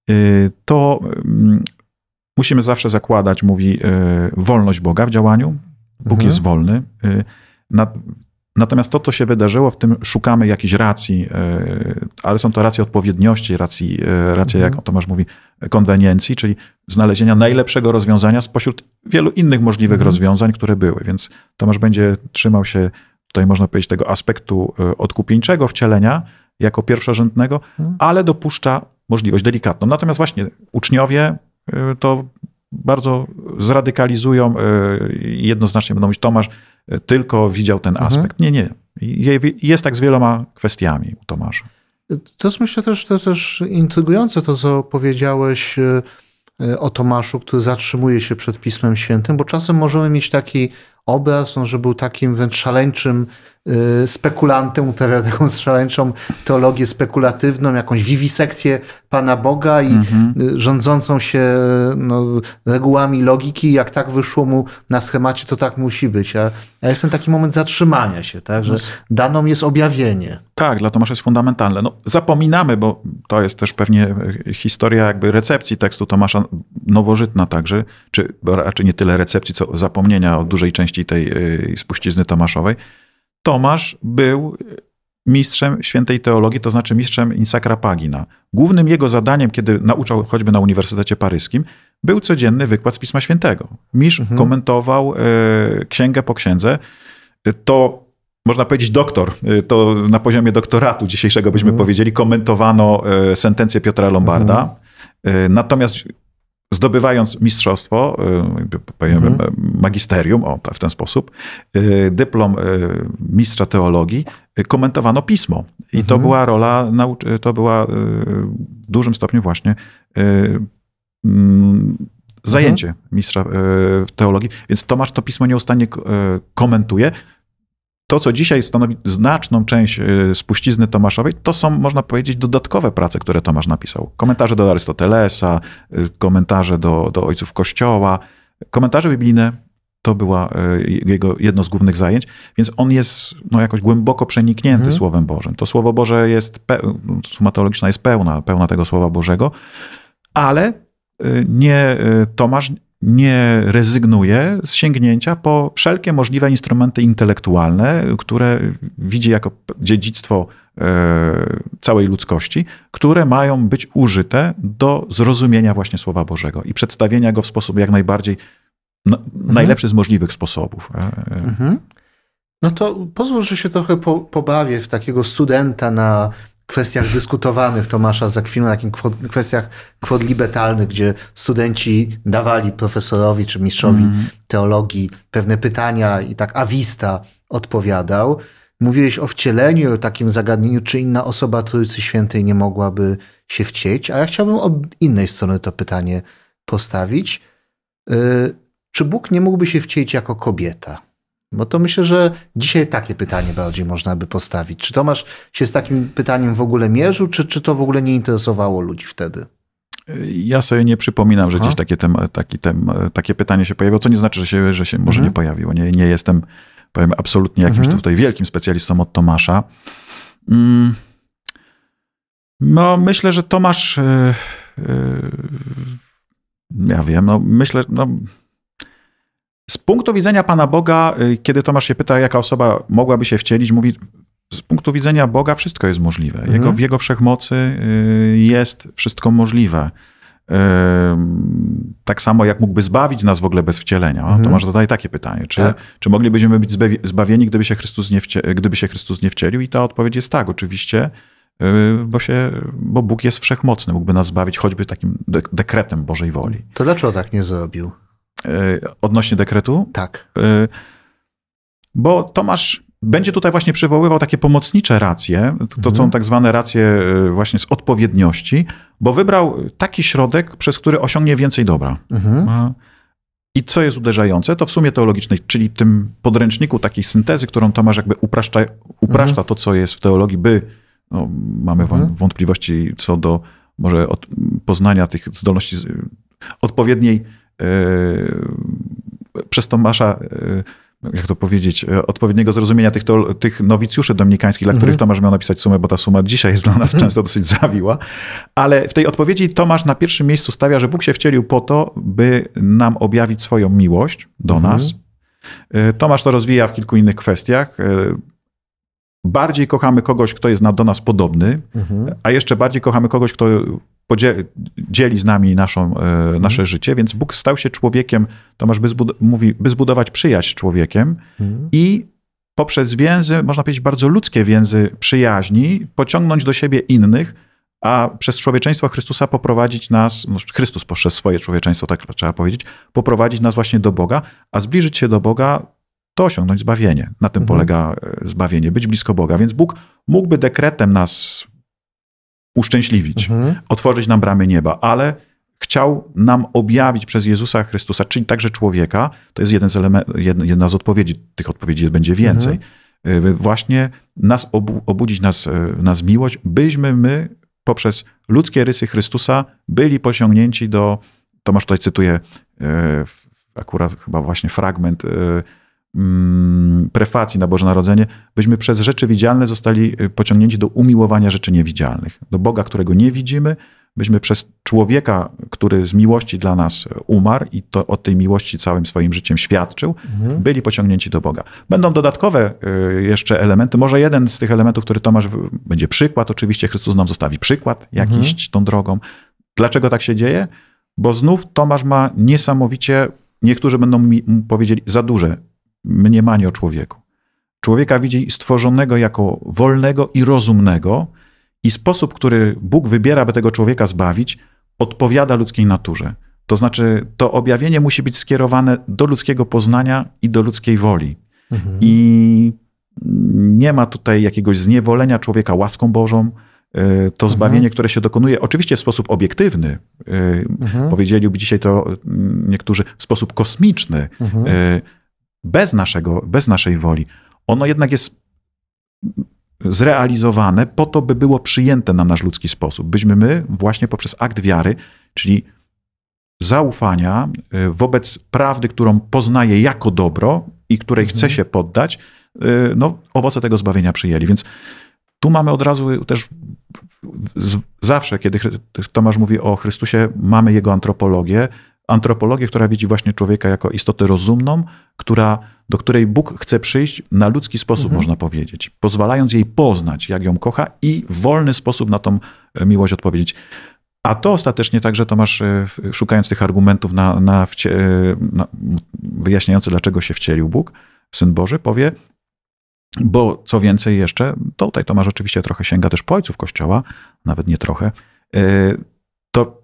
y, to mm, musimy zawsze zakładać, mówi, e, wolność Boga w działaniu. Bóg mhm. jest wolny. E, natomiast to, co się wydarzyło, w tym szukamy jakichś racji, e, ale są to racje odpowiedniości, racji, racje mhm. jak Tomasz mówi, konweniencji, czyli znalezienia najlepszego rozwiązania spośród wielu innych możliwych mhm. rozwiązań, które były. Więc Tomasz będzie trzymał się, tutaj można powiedzieć, tego aspektu odkupieńczego wcielenia jako pierwszorzędnego, mhm. ale dopuszcza możliwość delikatną. Natomiast właśnie uczniowie Y, to bardzo zradykalizują, y, jednoznacznie będą mówić, Tomasz y, tylko widział ten mhm. aspekt. Mhm. Nie, nie. Jest tak z wieloma kwestiami u Tomasza. To jest myślę też, to też intrygujące to, co powiedziałeś o Tomaszu, który zatrzymuje się przed Pismem Świętym, bo czasem możemy mieć taki obraz, no, że był takim wręcz szaleńczym Y, spekulantem spekulantę, taką szaleńczą teologię spekulatywną, jakąś wiwisekcję Pana Boga i mhm. y, rządzącą się no, regułami logiki. Jak tak wyszło mu na schemacie, to tak musi być. A, a jest ten taki moment zatrzymania się, tak, że no daną jest objawienie. Tak, dla Tomasza jest fundamentalne. No, zapominamy, bo to jest też pewnie e, historia jakby recepcji tekstu Tomasza, nowożytna także, czy raczej nie tyle recepcji, co zapomnienia o dużej części tej e, spuścizny Tomaszowej. Tomasz był mistrzem świętej teologii, to znaczy mistrzem Insacra Pagina. Głównym jego zadaniem, kiedy nauczał choćby na Uniwersytecie Paryskim, był codzienny wykład z Pisma Świętego. Misz mhm. komentował y, księgę po księdze. To można powiedzieć doktor, e, to na poziomie doktoratu dzisiejszego byśmy mhm. powiedzieli, komentowano e, sentencję Piotra Lombarda. Mhm. Natomiast zdobywając mistrzostwo, y, mhm. magisterium, o, w ten sposób, y, dyplom y, mistrza teologii, komentowano pismo. I mhm. to była rola, to była w dużym stopniu właśnie mm, mhm. zajęcie mhm. mistrza teologii. Więc Tomasz to pismo nieustannie komentuje, to, co dzisiaj stanowi znaczną część y, spuścizny Tomaszowej, to są, można powiedzieć, dodatkowe prace, które Tomasz napisał. Komentarze do Arystotelesa, y, komentarze do, do Ojców Kościoła, komentarze biblijne. To była y, jego jedno z głównych zajęć, więc on jest no, jakoś głęboko przeniknięty mhm. Słowem Bożym. To Słowo Boże jest, sumatologiczna jest pełna, pełna tego Słowa Bożego, ale nie, Tomasz nie rezygnuje z sięgnięcia po wszelkie możliwe instrumenty intelektualne, które widzi jako dziedzictwo e, całej ludzkości, które mają być użyte do zrozumienia właśnie Słowa Bożego i przedstawienia go w sposób jak najbardziej no, mhm. najlepszy z możliwych sposobów. E, e. Mhm. No to pozwól, że się trochę po, pobawię w takiego studenta na kwestiach dyskutowanych Tomasza Zakwinu, takich kwestiach kwodlibetalnych, gdzie studenci dawali profesorowi czy mistrzowi mm. teologii pewne pytania i tak awista odpowiadał. Mówiłeś o wcieleniu, o takim zagadnieniu, czy inna osoba Trójcy Świętej nie mogłaby się wcieć, a ja chciałbym od innej strony to pytanie postawić. Y, czy Bóg nie mógłby się wcielić jako kobieta? No to myślę, że dzisiaj takie pytanie bardziej można by postawić. Czy Tomasz się z takim pytaniem w ogóle mierzył, czy, czy to w ogóle nie interesowało ludzi wtedy? Ja sobie nie przypominam, Aha. że gdzieś takie, tem, taki tem, takie pytanie się pojawiło, co nie znaczy, że się, że się może mhm. nie pojawiło. Nie, nie jestem, powiem, absolutnie jakimś mhm. tutaj wielkim specjalistą od Tomasza. Mm. No, myślę, że Tomasz. E, e, ja wiem, no myślę, no, z punktu widzenia Pana Boga, y, kiedy Tomasz się pyta, jaka osoba mogłaby się wcielić, mówi, z punktu widzenia Boga wszystko jest możliwe. Jego, mhm. W Jego wszechmocy y, jest wszystko możliwe. Tak samo jak mógłby zbawić nas w ogóle bez wcielenia. Mhm. Tomasz zadaje takie pytanie. Czy, tak. czy moglibyśmy być zbawieni, gdyby się, Chrystus nie wcie, gdyby się Chrystus nie wcielił? I ta odpowiedź jest tak, oczywiście, y, bo, się, bo Bóg jest wszechmocny. Mógłby nas zbawić choćby takim dekretem Bożej woli. To dlaczego tak nie zrobił? E, odnośnie dekretu? Tak. E, bo Tomasz będzie tutaj właśnie przywoływał takie pomocnicze racje, to mhm. są tak zwane racje e, właśnie z odpowiedniości, bo wybrał taki środek, przez który osiągnie więcej dobra. Mhm. I co jest uderzające, to w sumie teologicznej, czyli tym podręczniku takiej syntezy, którą Tomasz jakby upraszcza, upraszcza mhm. to, co jest w teologii, by no, mamy mhm. wątpliwości co do może poznania tych zdolności odpowiedniej E, przez Tomasza e, jak to powiedzieć, e, odpowiedniego zrozumienia tych, to, tych nowicjuszy dominikańskich, dla mhm. których Tomasz miał napisać sumę, bo ta suma dzisiaj jest dla nas mhm. często dosyć zawiła. Ale w tej odpowiedzi Tomasz na pierwszym miejscu stawia, że Bóg się wcielił po to, by nam objawić swoją miłość do mhm. nas. Tomasz to rozwija w kilku innych kwestiach. Bardziej kochamy kogoś, kto jest do nas podobny, mhm. a jeszcze bardziej kochamy kogoś, kto dzieli z nami naszą, e, mhm. nasze życie, więc Bóg stał się człowiekiem, Tomasz by mówi, by zbudować przyjaźń z człowiekiem mhm. i poprzez więzy, można powiedzieć bardzo ludzkie więzy przyjaźni, pociągnąć do siebie innych, a przez człowieczeństwo Chrystusa poprowadzić nas, no Chrystus poprzez swoje człowieczeństwo, tak trzeba powiedzieć, poprowadzić nas właśnie do Boga, a zbliżyć się do Boga to osiągnąć zbawienie. Na tym mhm. polega e, zbawienie, być blisko Boga. Więc Bóg mógłby dekretem nas uszczęśliwić, mhm. otworzyć nam bramy nieba, ale chciał nam objawić przez Jezusa Chrystusa, czyli także człowieka, to jest jeden z element, jedna z odpowiedzi, tych odpowiedzi będzie więcej, mhm. Y, właśnie nas obu, obudzić nas, y, nas miłość, byśmy my poprzez ludzkie rysy Chrystusa byli posiągnięci do, Tomasz tutaj cytuje y, akurat chyba właśnie fragment Mm, prefacji na Boże Narodzenie, byśmy przez rzeczy widzialne zostali y, pociągnięci do umiłowania rzeczy niewidzialnych, do Boga, którego nie widzimy, byśmy przez człowieka, który z miłości dla nas y, umarł i to od tej miłości całym swoim życiem świadczył, mhm. byli pociągnięci do Boga. Będą dodatkowe y, jeszcze elementy, może jeden z tych elementów, który Tomasz będzie przykład, oczywiście Chrystus nam zostawi przykład, jak mhm. iść tą drogą. Dlaczego tak się dzieje? Bo znów Tomasz ma niesamowicie Niektórzy będą mi powiedzieli za duże mniemanie o człowieku. Człowieka widzi stworzonego jako wolnego i rozumnego, i sposób, który Bóg wybiera, by tego człowieka zbawić, odpowiada ludzkiej naturze. To znaczy, to objawienie musi być skierowane do ludzkiego poznania i do ludzkiej woli. Mhm. I nie ma tutaj jakiegoś zniewolenia człowieka łaską Bożą. Y, to mhm. zbawienie, mhm. które się dokonuje, oczywiście w sposób obiektywny, y, mhm. powiedzieliby dzisiaj to mm, niektórzy, w sposób kosmiczny. Mhm y, bez, naszego, bez naszej woli. Ono jednak jest zrealizowane po to, by było przyjęte na nasz ludzki sposób. Byśmy my właśnie poprzez akt wiary, czyli zaufania y, wobec prawdy, którą poznaje jako dobro i której chce mhm. się poddać, y, no, owoce tego zbawienia przyjęli. Więc tu mamy od razu też zawsze, kiedy Tomasz mówi o Chrystusie, mamy jego antropologię, antropologię, która widzi właśnie człowieka jako istotę rozumną, która, do której Bóg chce przyjść na ludzki sposób, mhm. można powiedzieć, pozwalając jej poznać, jak ją kocha i w wolny sposób na tą e, miłość odpowiedzieć. A to ostatecznie także, Tomasz, e, szukając tych argumentów na, na, e, na wyjaśniających, dlaczego się wcielił Bóg, Syn Boży, powie, bo co więcej jeszcze, tutaj Tomasz oczywiście trochę sięga też po ojców Kościoła, nawet nie trochę, to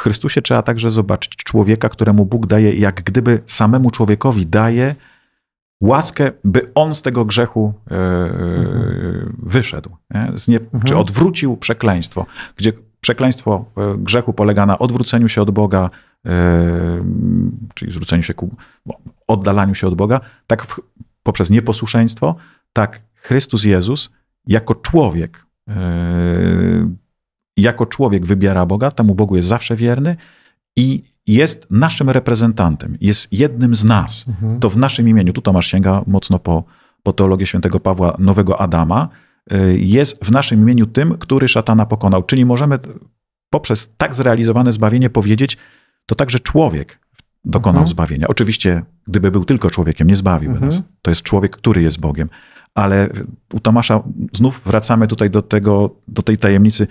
w Chrystusie trzeba także zobaczyć człowieka, któremu Bóg daje, jak gdyby samemu człowiekowi daje łaskę, by on z tego grzechu yy, mhm. wyszedł, nie, mhm. czy odwrócił przekleństwo, gdzie przekleństwo yy, grzechu polega na odwróceniu się od Boga, yy, czyli zwróceniu się ku oddalaniu się od Boga, tak w, poprzez nieposłuszeństwo, tak Chrystus Jezus jako człowiek jako człowiek wybiera Boga, temu Bogu jest zawsze wierny i jest naszym reprezentantem, jest jednym z nas. Mhm. To w naszym imieniu, tu Tomasz sięga mocno po, po teologię świętego Pawła, nowego Adama, y, jest w naszym imieniu tym, który szatana pokonał. Czyli możemy poprzez tak zrealizowane zbawienie powiedzieć, to także człowiek dokonał mhm. zbawienia. Oczywiście, gdyby był tylko człowiekiem, nie zbawiłby mhm. nas. To jest człowiek, który jest Bogiem. Ale u Tomasza znów wracamy tutaj do, tego, do tej tajemnicy,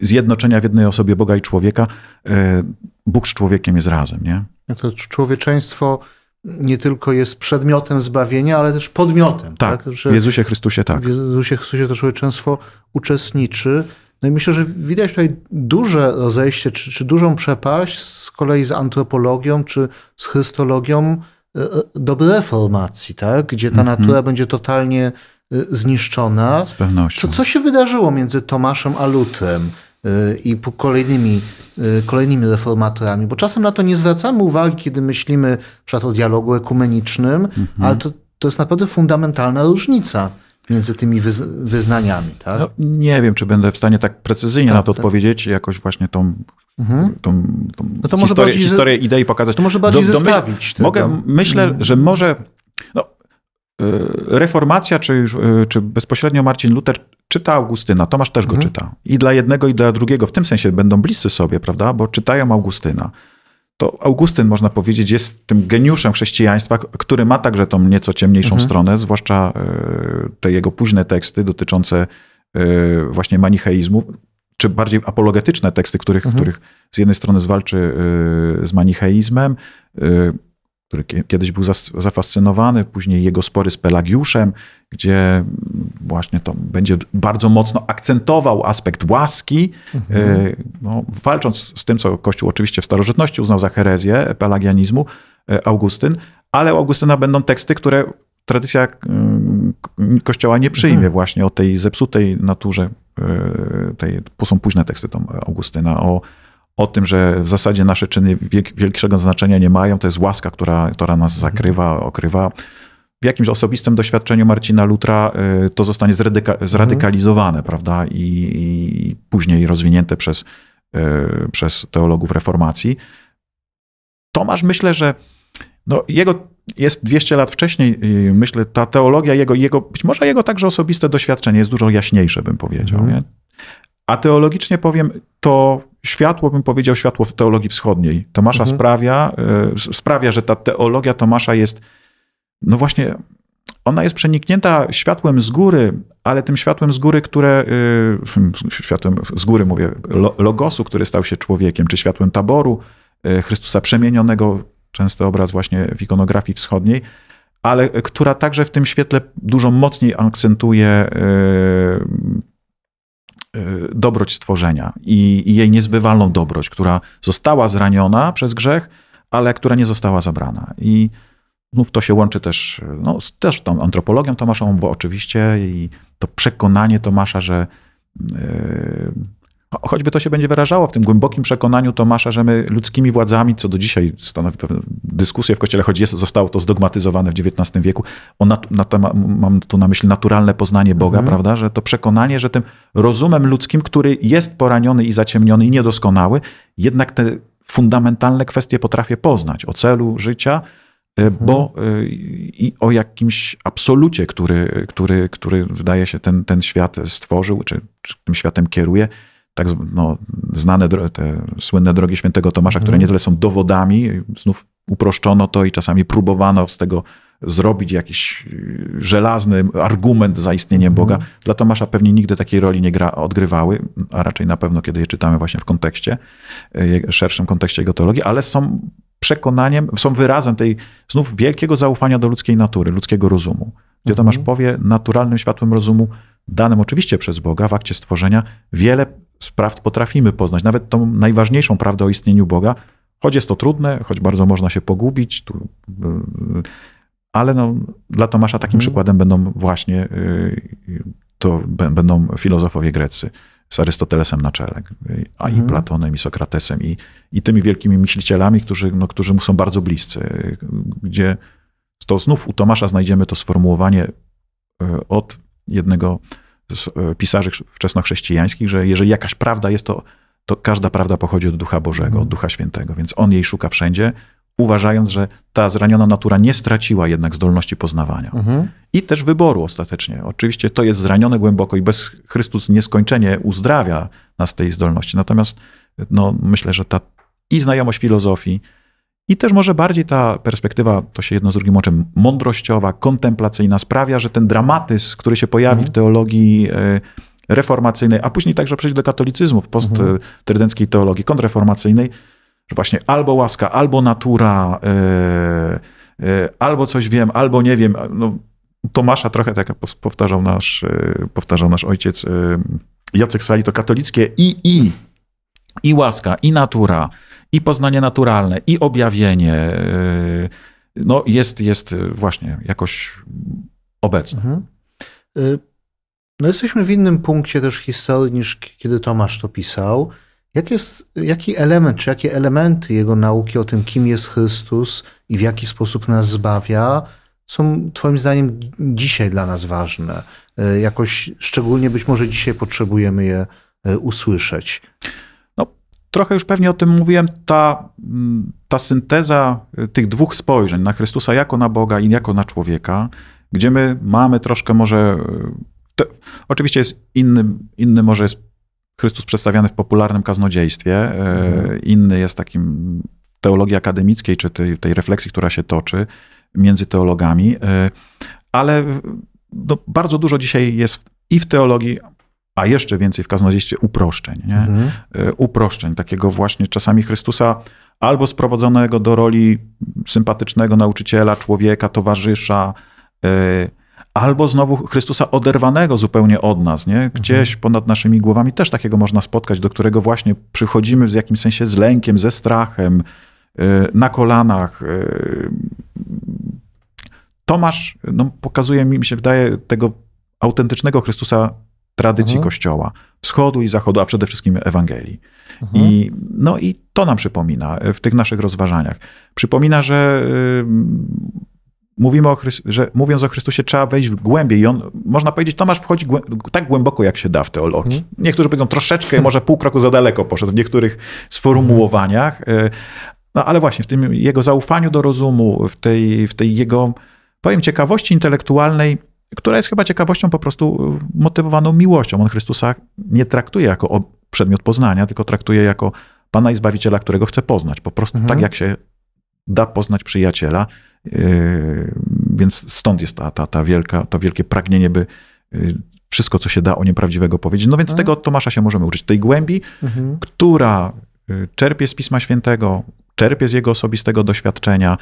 zjednoczenia w jednej osobie Boga i człowieka, e, Bóg z człowiekiem jest razem, nie? No to człowieczeństwo nie tylko jest przedmiotem zbawienia, ale też podmiotem. Tak, tak? w Jezusie Chrystusie tak. W Jezusie Chrystusie to człowieczeństwo uczestniczy. No i myślę, że widać tutaj duże rozejście, czy, czy dużą przepaść z kolei z antropologią, czy z chrystologią e, e, dobrej reformacji, tak? gdzie ta mhm. natura mm -hmm. będzie totalnie Y, zniszczona. No, z pewnością. Co, co się wydarzyło między Tomaszem a Lutrem? Y, i kolejnymi, y, kolejnymi reformatorami, bo czasem na to nie zwracamy uwagi, kiedy myślimy przykład o dialogu ekumenicznym, mhm. ale to, to jest naprawdę fundamentalna różnica między tymi wyznaniami. Tak? No, nie wiem, czy będę w stanie tak precyzyjnie tak, na to tak. odpowiedzieć, jakoś właśnie tą Mhm. Tą, tą no to historię, bardziej, idei pokazać. To może bardziej Do, Mogę, myślę, mhm. że może no, Y, reformacja, czy, y, czy bezpośrednio Marcin Luther czyta Augustyna, Tomasz też go mhm. czyta. I dla jednego, i dla drugiego, w tym sensie będą bliscy sobie, prawda, bo czytają Augustyna. To Augustyn, można powiedzieć, jest tym geniuszem chrześcijaństwa, który ma także tą nieco ciemniejszą mhm. stronę, zwłaszcza y, te jego późne teksty dotyczące właśnie manicheizmu, czy bardziej apologetyczne teksty, których, mhm. których z jednej strony zwalczy z manicheizmem, który kiedyś był zafascynowany, później jego spory z Pelagiuszem, gdzie właśnie to będzie bardzo mocno akcentował aspekt łaski, mhm. E, no, walcząc z tym, co Kościół oczywiście w starożytności uznał za herezję pelagianizmu, e, Augustyn, ale u Augustyna będą teksty, które tradycja e, Kościoła nie przyjmie mhm. właśnie o tej zepsutej naturze, tej, są późne teksty Augustyna, o o tym, że w zasadzie nasze czyny większego znaczenia nie mają, to jest łaska, która, która nas mhm. zakrywa, okrywa. W jakimś osobistym doświadczeniu Marcina Lutra y, to zostanie mhm. zradykalizowane, prawda, I, i później rozwinięte przez, y, przez teologów reformacji. Tomasz, myślę, że no, jego jest 200 lat wcześniej, y, myślę, ta teologia jego, jego, być może jego także osobiste doświadczenie jest dużo jaśniejsze, bym powiedział. Mhm. A teologicznie powiem, to światło, bym powiedział, światło w teologii wschodniej. Tomasza mhm. sprawia, e, sprawia, że ta teologia Tomasza jest, no właśnie, ona jest przeniknięta światłem z góry, ale tym światłem z góry, które, e, światłem z góry mówię, logosu, który stał się człowiekiem, czy światłem taboru e, Chrystusa przemienionego, często obraz właśnie w ikonografii wschodniej, ale która także w tym świetle dużo mocniej akcentuje Y, dobroć stworzenia i, i jej niezbywalną dobroć, która została zraniona przez grzech, ale która nie została zabrana. I znów to się łączy też, y, no, z też tą antropologią Tomaszową, bo oczywiście i to przekonanie Tomasza, że y, Choćby to się będzie wyrażało w tym głębokim przekonaniu Tomasza, że my ludzkimi władzami, co do dzisiaj stanowi pewną dyskusję w Kościele, choć jest, zostało to zdogmatyzowane w XIX wieku, o nat, nat, mam tu na myśli naturalne poznanie Boga, mhm. prawda, że to przekonanie, że tym rozumem ludzkim, który jest poraniony i zaciemniony i niedoskonały, jednak te fundamentalne kwestie potrafię poznać o celu życia, y, mhm. bo y, i o jakimś absolucie, który, który, który wydaje się ten, ten świat stworzył, czy, czy tym światem kieruje, tak no, znane te słynne drogi świętego Tomasza, które mhm. nie tyle są dowodami, znów uproszczono to i czasami próbowano z tego zrobić jakiś y, żelazny argument za istnieniem mhm. Boga. Dla Tomasza pewnie nigdy takiej roli nie gra, odgrywały, a raczej na pewno, kiedy je czytamy właśnie w kontekście, y, szerszym kontekście jego teologii, ale są przekonaniem, są wyrazem tej znów wielkiego zaufania do ludzkiej natury, ludzkiego rozumu. Gdzie Tomasz mhm. powie naturalnym światłem rozumu, danym oczywiście przez Boga w akcie stworzenia, wiele z prawd potrafimy poznać, nawet tą najważniejszą prawdę o istnieniu Boga, choć jest to trudne, choć bardzo można się pogubić, tu, y, ale no, dla Tomasza takim hmm. przykładem będą właśnie y, to będą filozofowie grecy z Arystotelesem na czele, a i hmm. Platonem, i Sokratesem, i, i tymi wielkimi myślicielami, którzy, no, którzy mu są bardzo bliscy, y, gdzie to znów u Tomasza znajdziemy to sformułowanie od jednego E, pisarzy wczesnochrześcijańskich, że jeżeli jakaś prawda jest, to, to każda prawda pochodzi od Ducha Bożego, od mhm. Ducha Świętego, więc on jej szuka wszędzie, uważając, że ta zraniona natura nie straciła jednak zdolności poznawania mhm. i też wyboru ostatecznie. Oczywiście to jest zranione głęboko i bez Chrystus nieskończenie uzdrawia nas tej zdolności. Natomiast no, myślę, że ta i znajomość filozofii, i też może bardziej ta perspektywa, to się jedno z drugim oczem, mądrościowa, kontemplacyjna, sprawia, że ten dramatyzm, który się pojawi mhm. w teologii e, reformacyjnej, a później także przejść do katolicyzmu w posttrydenckiej mhm. teologii kontrreformacyjnej, że właśnie albo łaska, albo natura, yy, yy, albo coś wiem, albo nie wiem. No, Tomasza trochę tak powtarzał nasz, yy, powtarzał nasz ojciec Jacek Sali, to katolickie i, i, i łaska, i natura, i poznanie naturalne, i objawienie, y, no jest, jest właśnie jakoś obecne. Mhm. Y, no jesteśmy w innym punkcie też historii niż kiedy Tomasz to pisał. Jak jest, jaki element, czy jakie elementy jego nauki o tym, kim jest Chrystus i w jaki sposób nas zbawia, są Twoim zdaniem dzisiaj dla nas ważne? Y, jakoś szczególnie być może dzisiaj potrzebujemy je usłyszeć trochę już pewnie o tym mówiłem, ta, mm, ta synteza y, tych dwóch spojrzeń na Chrystusa jako na Boga i jako na człowieka, gdzie my mamy troszkę może. Y, to, oczywiście jest inny, inny może jest Chrystus przedstawiany w popularnym kaznodziejstwie, e, mhm. inny jest takim teologii akademickiej, czy tej, tej refleksji, która się toczy między teologami, e, ale no, bardzo dużo dzisiaj jest i w teologii a jeszcze więcej w kaznodzieście uproszczeń. Nie? Mhm. E, uproszczeń, takiego właśnie czasami Chrystusa albo sprowadzonego do roli sympatycznego nauczyciela, człowieka, towarzysza, e, albo znowu Chrystusa oderwanego zupełnie od nas, nie? gdzieś mhm. ponad naszymi głowami też takiego można spotkać, do którego właśnie przychodzimy w jakimś sensie z lękiem, ze strachem, e, na kolanach. Tomasz no, pokazuje mi, mi się wydaje, tego autentycznego Chrystusa tradycji mhm. Kościoła, wschodu i zachodu, a przede wszystkim Ewangelii. Mhm. I, no i to nam przypomina e, w tych naszych rozważaniach. Przypomina, że e, mówimy o że mówiąc o Chrystusie, trzeba wejść w głębiej. I on, można powiedzieć, Tomasz wchodzi głę- tak głęboko, jak się da w te mhm. Niektórzy powiedzą troszeczkę, może pół kroku za daleko poszedł w niektórych sformułowaniach. E, no ale właśnie w tym jego zaufaniu do rozumu, w tej, w tej jego, powiem, ciekawości intelektualnej, która jest chyba ciekawością po prostu y, motywowaną miłością. On Chrystusa nie traktuje jako przedmiot poznania, tylko traktuje jako Pana i Zbawiciela, którego chce poznać. Po prostu mhm. tak, jak się da poznać przyjaciela. Y, więc stąd jest ta, ta, ta wielka, to wielkie pragnienie, by y, wszystko, co się da o nieprawdziwego powiedzieć. No więc mhm. tego Tomasza się możemy uczyć. Tej głębi, mhm. która czerpie z Pisma Świętego, czerpie z jego osobistego doświadczenia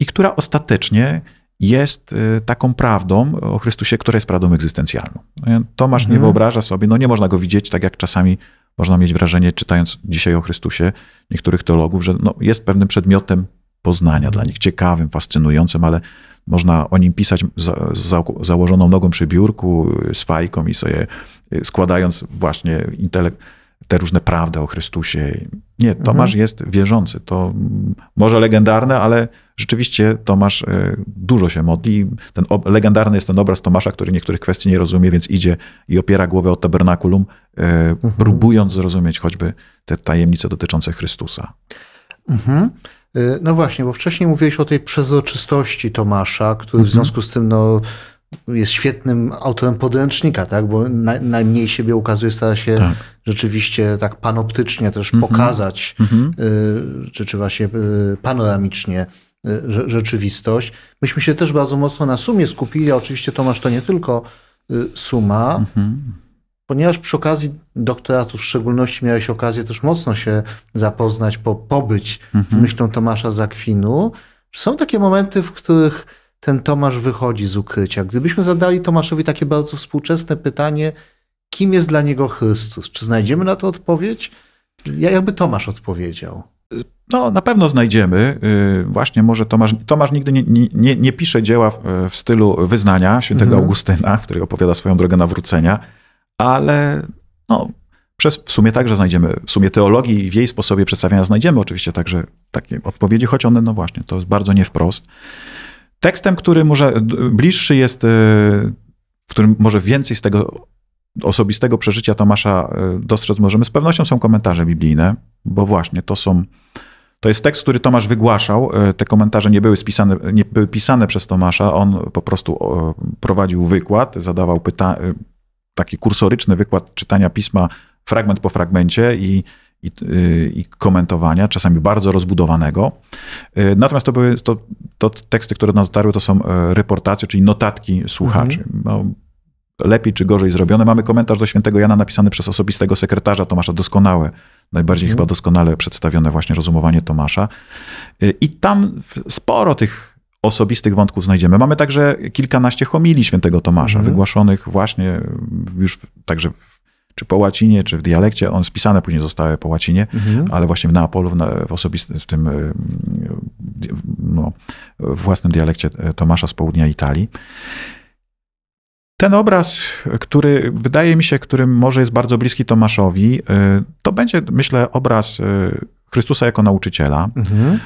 i która ostatecznie jest y, taką prawdą o Chrystusie, która jest prawdą egzystencjalną. No Tomasz mhm. nie wyobraża sobie, no nie można go widzieć, tak jak czasami można mieć wrażenie, czytając dzisiaj o Chrystusie niektórych teologów, że no, jest pewnym przedmiotem poznania dla nich, ciekawym, fascynującym, ale można o nim pisać za, za, założoną nogą przy biurku, z y, fajką i sobie y, składając właśnie intelekt te różne prawdy o Chrystusie. Nie, mhm. Tomasz mhm. jest wierzący. To może legendarne, ale rzeczywiście Tomasz e, dużo się modli. Ten legendarny jest ten obraz Tomasza, który niektórych kwestii nie rozumie, więc idzie i opiera głowę o tabernakulum, e, mhm. próbując zrozumieć choćby te tajemnice dotyczące Chrystusa. Mhm. E, no właśnie, bo wcześniej mówiłeś o tej przezroczystości Tomasza, który w mhm. związku z tym no, jest świetnym autorem podręcznika, tak? bo na, najmniej siebie ukazuje, stara się tak. rzeczywiście tak panoptycznie też mm -hmm. pokazać, mm -hmm. y, czy, czy właśnie y, panoramicznie y, rzeczywistość. Myśmy się też bardzo mocno na sumie skupili, a oczywiście Tomasz to nie tylko y, suma, mm -hmm. ponieważ przy okazji doktoratu w szczególności miałeś okazję też mocno się zapoznać, po, pobyć z mhm. myślą Tomasza Zakwinu. Są takie momenty, w których ten Tomasz wychodzi z ukrycia. Gdybyśmy zadali Tomaszowi takie bardzo współczesne pytanie, kim jest dla niego Chrystus? Czy znajdziemy na to odpowiedź? jakby Tomasz odpowiedział. No, na pewno znajdziemy. Y, właśnie może Tomasz, Tomasz nigdy nie, nie, nie pisze dzieła w, stylu wyznania świętego mhm. Augustyna, w którym opowiada swoją drogę nawrócenia, ale no, przez, w sumie także znajdziemy, w sumie teologii w jej sposobie przedstawiania znajdziemy oczywiście także takie odpowiedzi, choć one, no właśnie, to jest bardzo nie wprost. Tekstem, który może bliższy jest, e, w którym może więcej z tego osobistego przeżycia Tomasza e, dostrzec możemy, z pewnością są komentarze biblijne, bo właśnie to są. To jest tekst, który Tomasz wygłaszał. E, te komentarze nie były, spisane, nie były pisane przez Tomasza. On po prostu prowadził wykład, zadawał pyta- taki kursoryczny wykład czytania pisma fragment po fragmencie i i, y, i, komentowania, czasami bardzo rozbudowanego. Y, natomiast to były to, to teksty, które nas dotarły, to są e, reportacje, czyli notatki słuchaczy. Mhm. No, lepiej czy gorzej zrobione. Mamy komentarz do świętego Jana napisany przez osobistego sekretarza Tomasza, doskonałe, najbardziej mhm. chyba doskonale przedstawione właśnie rozumowanie Tomasza. Y, I tam sporo tych osobistych wątków znajdziemy. Mamy także kilkanaście homilii świętego Tomasza, mhm. wygłaszonych właśnie już także w czy po łacinie, czy w dialekcie. On spisane później zostały po łacinie, mhm. ale właśnie w Neapolu, w, osobistym, w tym e, no, własnym dialekcie e, Tomasza z południa Italii. Ten obraz, który wydaje mi się, którym może jest bardzo bliski Tomaszowi, e, to będzie, myślę, obraz Chrystusa jako nauczyciela, mhm.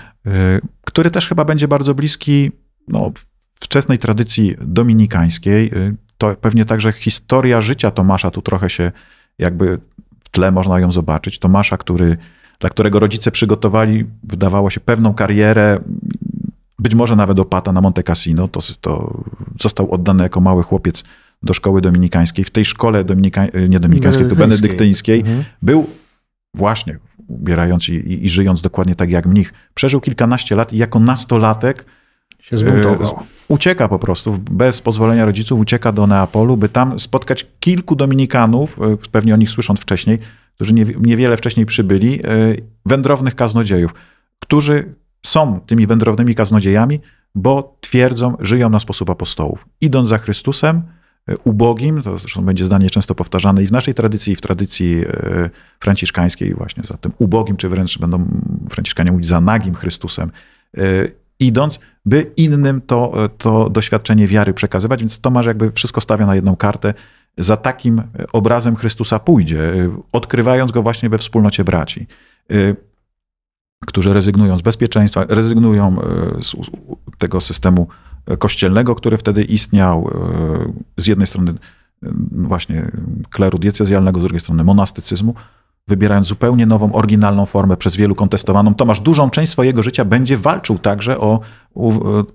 który też chyba będzie bardzo bliski no, wczesnej tradycji dominikańskiej. To pewnie także historia życia Tomasza tu trochę się jakby w tle można ją zobaczyć. Tomasza, który, dla którego rodzice przygotowali, wydawało się, pewną karierę, być może nawet opata na Monte Cassino, to, to został oddany jako mały chłopiec do szkoły dominikańskiej. W tej szkole dominika, nie dominikańskiej, tylko benedyktyńskiej mhm. był właśnie ubierając i, i, i, żyjąc dokładnie tak jak mnich. Przeżył kilkanaście lat i jako nastolatek się zbuntował. Yy, ucieka po prostu, bez pozwolenia rodziców, ucieka do Neapolu, by tam spotkać kilku Dominikanów, yy, pewnie o nich słysząc wcześniej, którzy niewiele wcześniej przybyli, yy, wędrownych kaznodziejów, którzy są tymi wędrownymi kaznodziejami, bo twierdzą, żyją na sposób apostołów. Idąc za Chrystusem, ubogim, to zresztą będzie zdanie często powtarzane i w naszej tradycji, i w tradycji franciszkańskiej właśnie za tym ubogim, czy wręcz będą franciszkanie mówić za nagim Chrystusem, idąc, by innym to, to doświadczenie wiary przekazywać. Więc Tomasz jakby wszystko stawia na jedną kartę. Za takim e, obrazem Chrystusa pójdzie, e, odkrywając go właśnie we wspólnocie braci, e, którzy rezygnują z bezpieczeństwa, rezygnują z tego systemu kościelnego, który wtedy istniał. Z jednej strony właśnie kleru diecezjalnego, z drugiej strony monastycyzmu wybierając zupełnie nową, oryginalną formę, przez wielu kontestowaną, Tomasz dużą część swojego życia będzie walczył także o,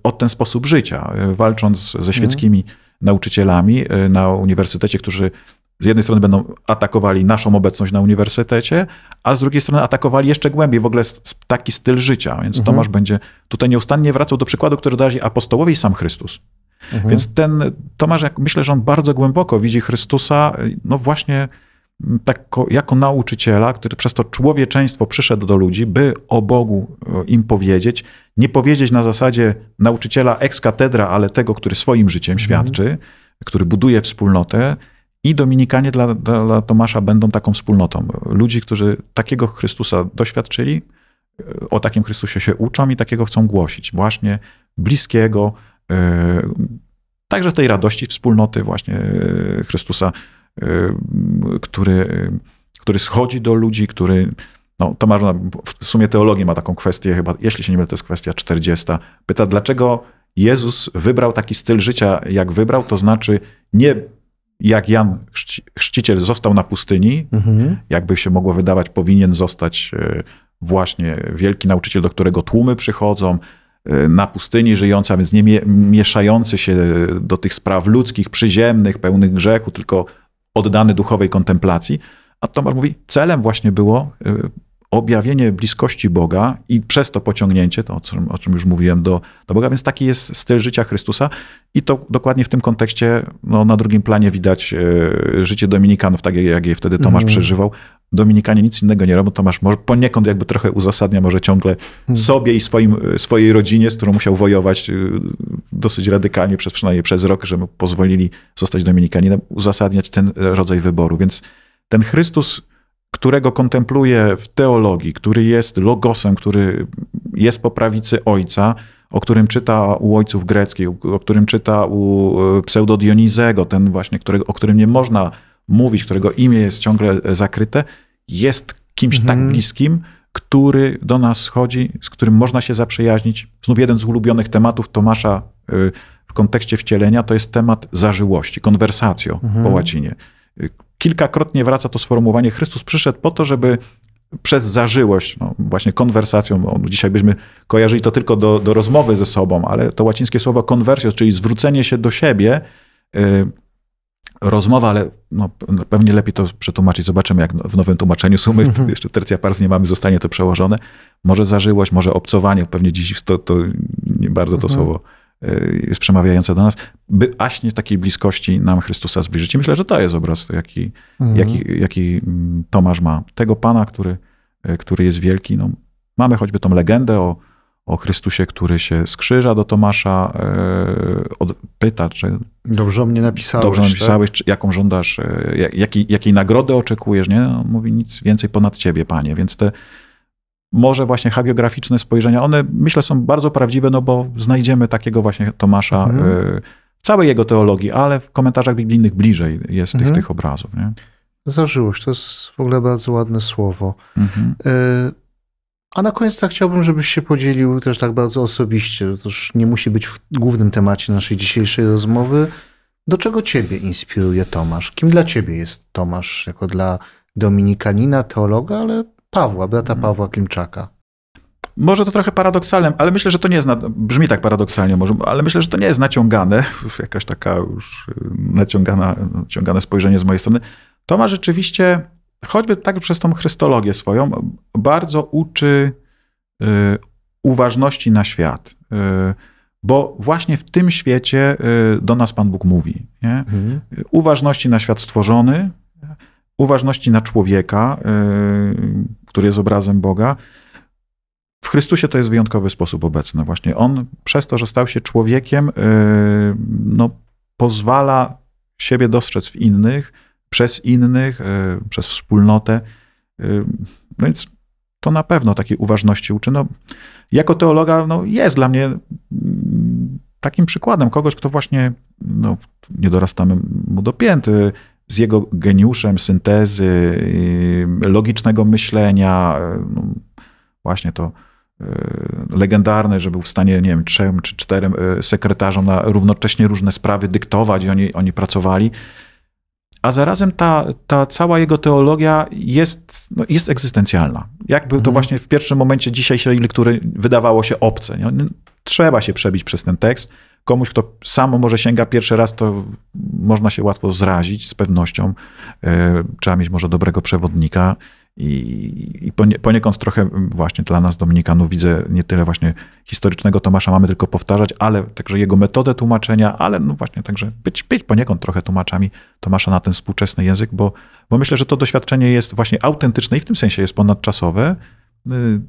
o ten sposób życia, e, walcząc ze mhm. świeckimi nauczycielami e, na uniwersytecie, którzy z jednej strony będą atakowali naszą obecność na uniwersytecie, a z drugiej strony atakowali jeszcze głębiej w ogóle taki styl życia. Więc mhm. Tomasz będzie tutaj nieustannie wracał do przykładu, który dali i sam Chrystus. Mhm. Więc ten Tomasz, jak myślę, że on bardzo głęboko widzi Chrystusa, e, no właśnie tak, jako nauczyciela, który przez to człowieczeństwo przyszedł do ludzi, by o Bogu e, im powiedzieć, nie powiedzieć na zasadzie nauczyciela ex katedra, ale tego, który swoim życiem mhm. świadczy, który buduje wspólnotę. I Dominikanie dla, dla Tomasza będą taką wspólnotą. Ludzi, którzy takiego Chrystusa doświadczyli, e, o takim Chrystusie się uczą i takiego chcą głosić. Właśnie bliskiego, e, także tej radości wspólnoty właśnie Chrystusa Y, który, y, który schodzi do ludzi, który. No, Tomasz no, w sumie teologii ma taką kwestię, chyba, jeśli się nie mylę, to jest kwestia 40. Pyta, dlaczego Jezus wybrał taki styl życia, jak wybrał, to znaczy nie jak Jan Chrzciciel został na pustyni, mhm. jakby się mogło wydawać, powinien zostać y, właśnie wielki nauczyciel, do którego tłumy przychodzą, na pustyni żyjący, a więc nie mieszający się do tych spraw ludzkich, przyziemnych, pełnych grzechu, tylko oddany duchowej kontemplacji. A Tomasz mówi, celem właśnie było y, objawienie bliskości Boga i przez to pociągnięcie, to o czym, o czym już mówiłem, do, do, Boga, więc taki jest styl życia Chrystusa i to dokładnie w tym kontekście no, na drugim planie widać y, życie Dominikanów, takie jak je wtedy Tomasz mhm. przeżywał. Dominikanie nic innego nie robią, Tomasz może poniekąd jakby trochę uzasadnia może ciągle hmm. sobie i swoim, swojej rodzinie, z którą musiał wojować y, dosyć radykalnie, przez przynajmniej przez rok, że mu pozwolili zostać Dominikaninem, uzasadniać ten rodzaj wyboru. Więc ten Chrystus, którego kontempluje w teologii, który jest logosem, który jest po prawicy Ojca, o którym czyta u ojców greckich, o którym czyta u y, Dionizego, ten właśnie, o którym nie można mówić, którego imię jest ciągle zakryte, jest kimś mhm. tak bliskim, który do nas chodzi, z którym można się zaprzyjaźnić. Znów jeden z ulubionych tematów Tomasza y, w kontekście wcielenia to jest temat zażyłości, konwersacjo mhm. po łacinie. Y, kilkakrotnie wraca to sformułowanie Chrystus przyszedł po to, żeby przez zażyłość, no właśnie konwersacją, dzisiaj byśmy kojarzyli to tylko do, do rozmowy ze sobą, ale to łacińskie słowo conversios, czyli zwrócenie się do siebie, y, rozmowa, ale no, pewnie lepiej to przetłumaczyć. Zobaczymy, jak w nowym tłumaczeniu sumy, mhm. jeszcze tercja pars nie mamy, zostanie to przełożone. Może zażyłość, może obcowanie, pewnie dziś to, to nie bardzo to mhm. słowo e, jest przemawiające do nas, by aśnie takiej bliskości nam Chrystusa zbliżyć. I myślę, że to jest obraz, jaki, mhm. jaki, jaki mm, Tomasz ma. Tego Pana, który, e, który jest wielki. No, mamy choćby tą legendę o o Chrystusie, który się skrzyża do Tomasza, e, pyta, czy dobrze o mnie napisałeś, dobrze tak? napisałeś tak? czy, jaką żądasz, e, jaki, jakiej, nagrody oczekujesz, nie? On no, mówi nic więcej ponad ciebie, panie. Więc te może właśnie hagiograficzne spojrzenia, one myślę są bardzo prawdziwe, no bo znajdziemy takiego właśnie Tomasza e, mhm. całej jego teologii, ale w komentarzach biblijnych bliżej jest mhm. tych, tych obrazów. Nie? Zażyłość, to jest w ogóle bardzo ładne słowo. Mhm. Y a na koniec tak chciałbym, żebyś się podzielił też tak bardzo osobiście, to już nie musi być w głównym temacie naszej dzisiejszej rozmowy. Do czego ciebie inspiruje Tomasz? Kim dla ciebie jest Tomasz jako dla dominikanina, teologa, ale Pawła, brata mhm. Pawła Klimczaka? Może to trochę paradoksalne, ale myślę, że to nie jest, brzmi tak paradoksalnie może, ale myślę, że to nie jest naciągane, jakaś taka już y, naciągana, naciągane spojrzenie z mojej strony. Tomasz rzeczywiście choćby tak przez tą chrystologię swoją, bardzo uczy y, uważności na świat. Y, bo właśnie w tym świecie y, do nas Pan Bóg mówi. Nie? Mhm. Uważności na świat stworzony, uważności na człowieka, który jest obrazem Boga. W Chrystusie to jest wyjątkowy sposób obecny. Właśnie on przez to, że stał się człowiekiem, no, pozwala siebie dostrzec w innych, przez innych, e, przez wspólnotę. E, no więc to na pewno takiej uważności uczy. No, jako teologa no, jest dla mnie mm, takim przykładem kogoś, kto właśnie, no, nie dorastamy mu do e, z jego geniuszem syntezy, logicznego myślenia, no, właśnie to legendarne, że był w stanie, nie wiem, trzem czy czterem sekretarzom na równocześnie różne sprawy dyktować i oni, oni pracowali a zarazem ta, ta cała jego teologia jest, no, jest egzystencjalna. Jakby mhm. to właśnie w pierwszym momencie dzisiejszej lektury wydawało się obce. Nie? No, trzeba się przebić przez ten tekst. Komuś, kto samo może sięga pierwszy raz, to można się łatwo zrazić z pewnością. E, trzeba mieć może dobrego przewodnika. I, i poniekąd trochę właśnie dla nas, Dominikanów, no widzę nie tyle właśnie historycznego Tomasza mamy tylko powtarzać, ale także jego metodę tłumaczenia, ale no właśnie także być, być poniekąd trochę tłumaczami Tomasza na ten współczesny język, bo, bo myślę, że to doświadczenie jest właśnie autentyczne i w tym sensie jest ponadczasowe. Y,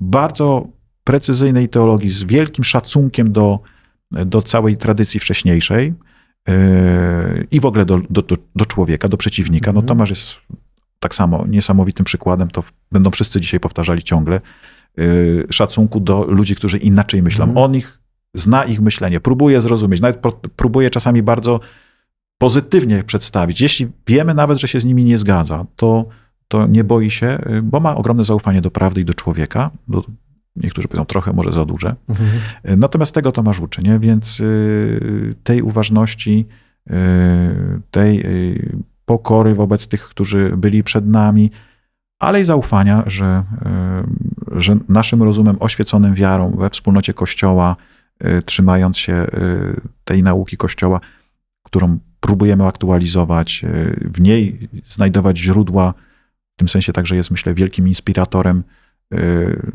bardzo precyzyjnej teologii, z wielkim szacunkiem do, do całej tradycji wcześniejszej y, i w ogóle do, do, do człowieka, do przeciwnika. No mhm. Tomasz jest tak samo niesamowitym przykładem, to będą wszyscy dzisiaj powtarzali ciągle, y, szacunku do ludzi, którzy inaczej myślą. Mm. On ich zna ich myślenie, próbuje zrozumieć, nawet próbuje czasami bardzo pozytywnie przedstawić. Jeśli wiemy nawet, że się z nimi nie zgadza, to, to nie boi się, y, bo ma ogromne zaufanie do prawdy i do człowieka. Do, niektórzy powiedzą trochę, może za duże. Mhm. Y, natomiast tego Tomasz uczy, nie? więc tej uważności, tej pokory wobec tych, którzy byli przed nami, ale i zaufania, że, e, że naszym rozumem oświeconym wiarą we wspólnocie Kościoła, e, trzymając się e, tej nauki Kościoła, którą próbujemy aktualizować, w niej znajdować źródła, w tym sensie także jest, myślę, wielkim inspiratorem,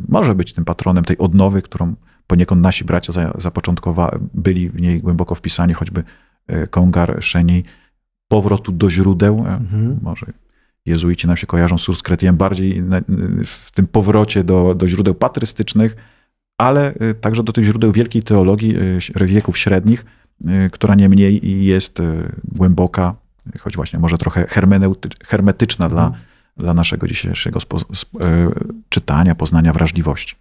może być tym patronem tej odnowy, którą poniekąd nasi bracia zapoczątkowali, byli w niej głęboko wpisani, choćby Kongar Szeni powrotu do źródeł. E, mhm. Może jezuici nam się kojarzą z Surskretiem bardziej e, w tym powrocie do, do źródeł patrystycznych, ale e, także do tych źródeł wielkiej teologii wieków średnich, która nie mniej jest głęboka, choć właśnie może trochę hermetyczna mhm. dla, dla naszego dzisiejszego czytania, poznania wrażliwości.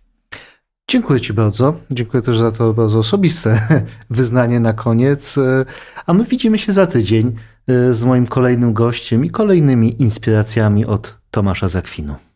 Dziękuję Ci bardzo. Dziękuję też za to bardzo osobiste wyznanie na koniec. E, a my widzimy się za tydzień e, z moim kolejnym gościem i kolejnymi inspiracjami od Tomasza Zakwinu.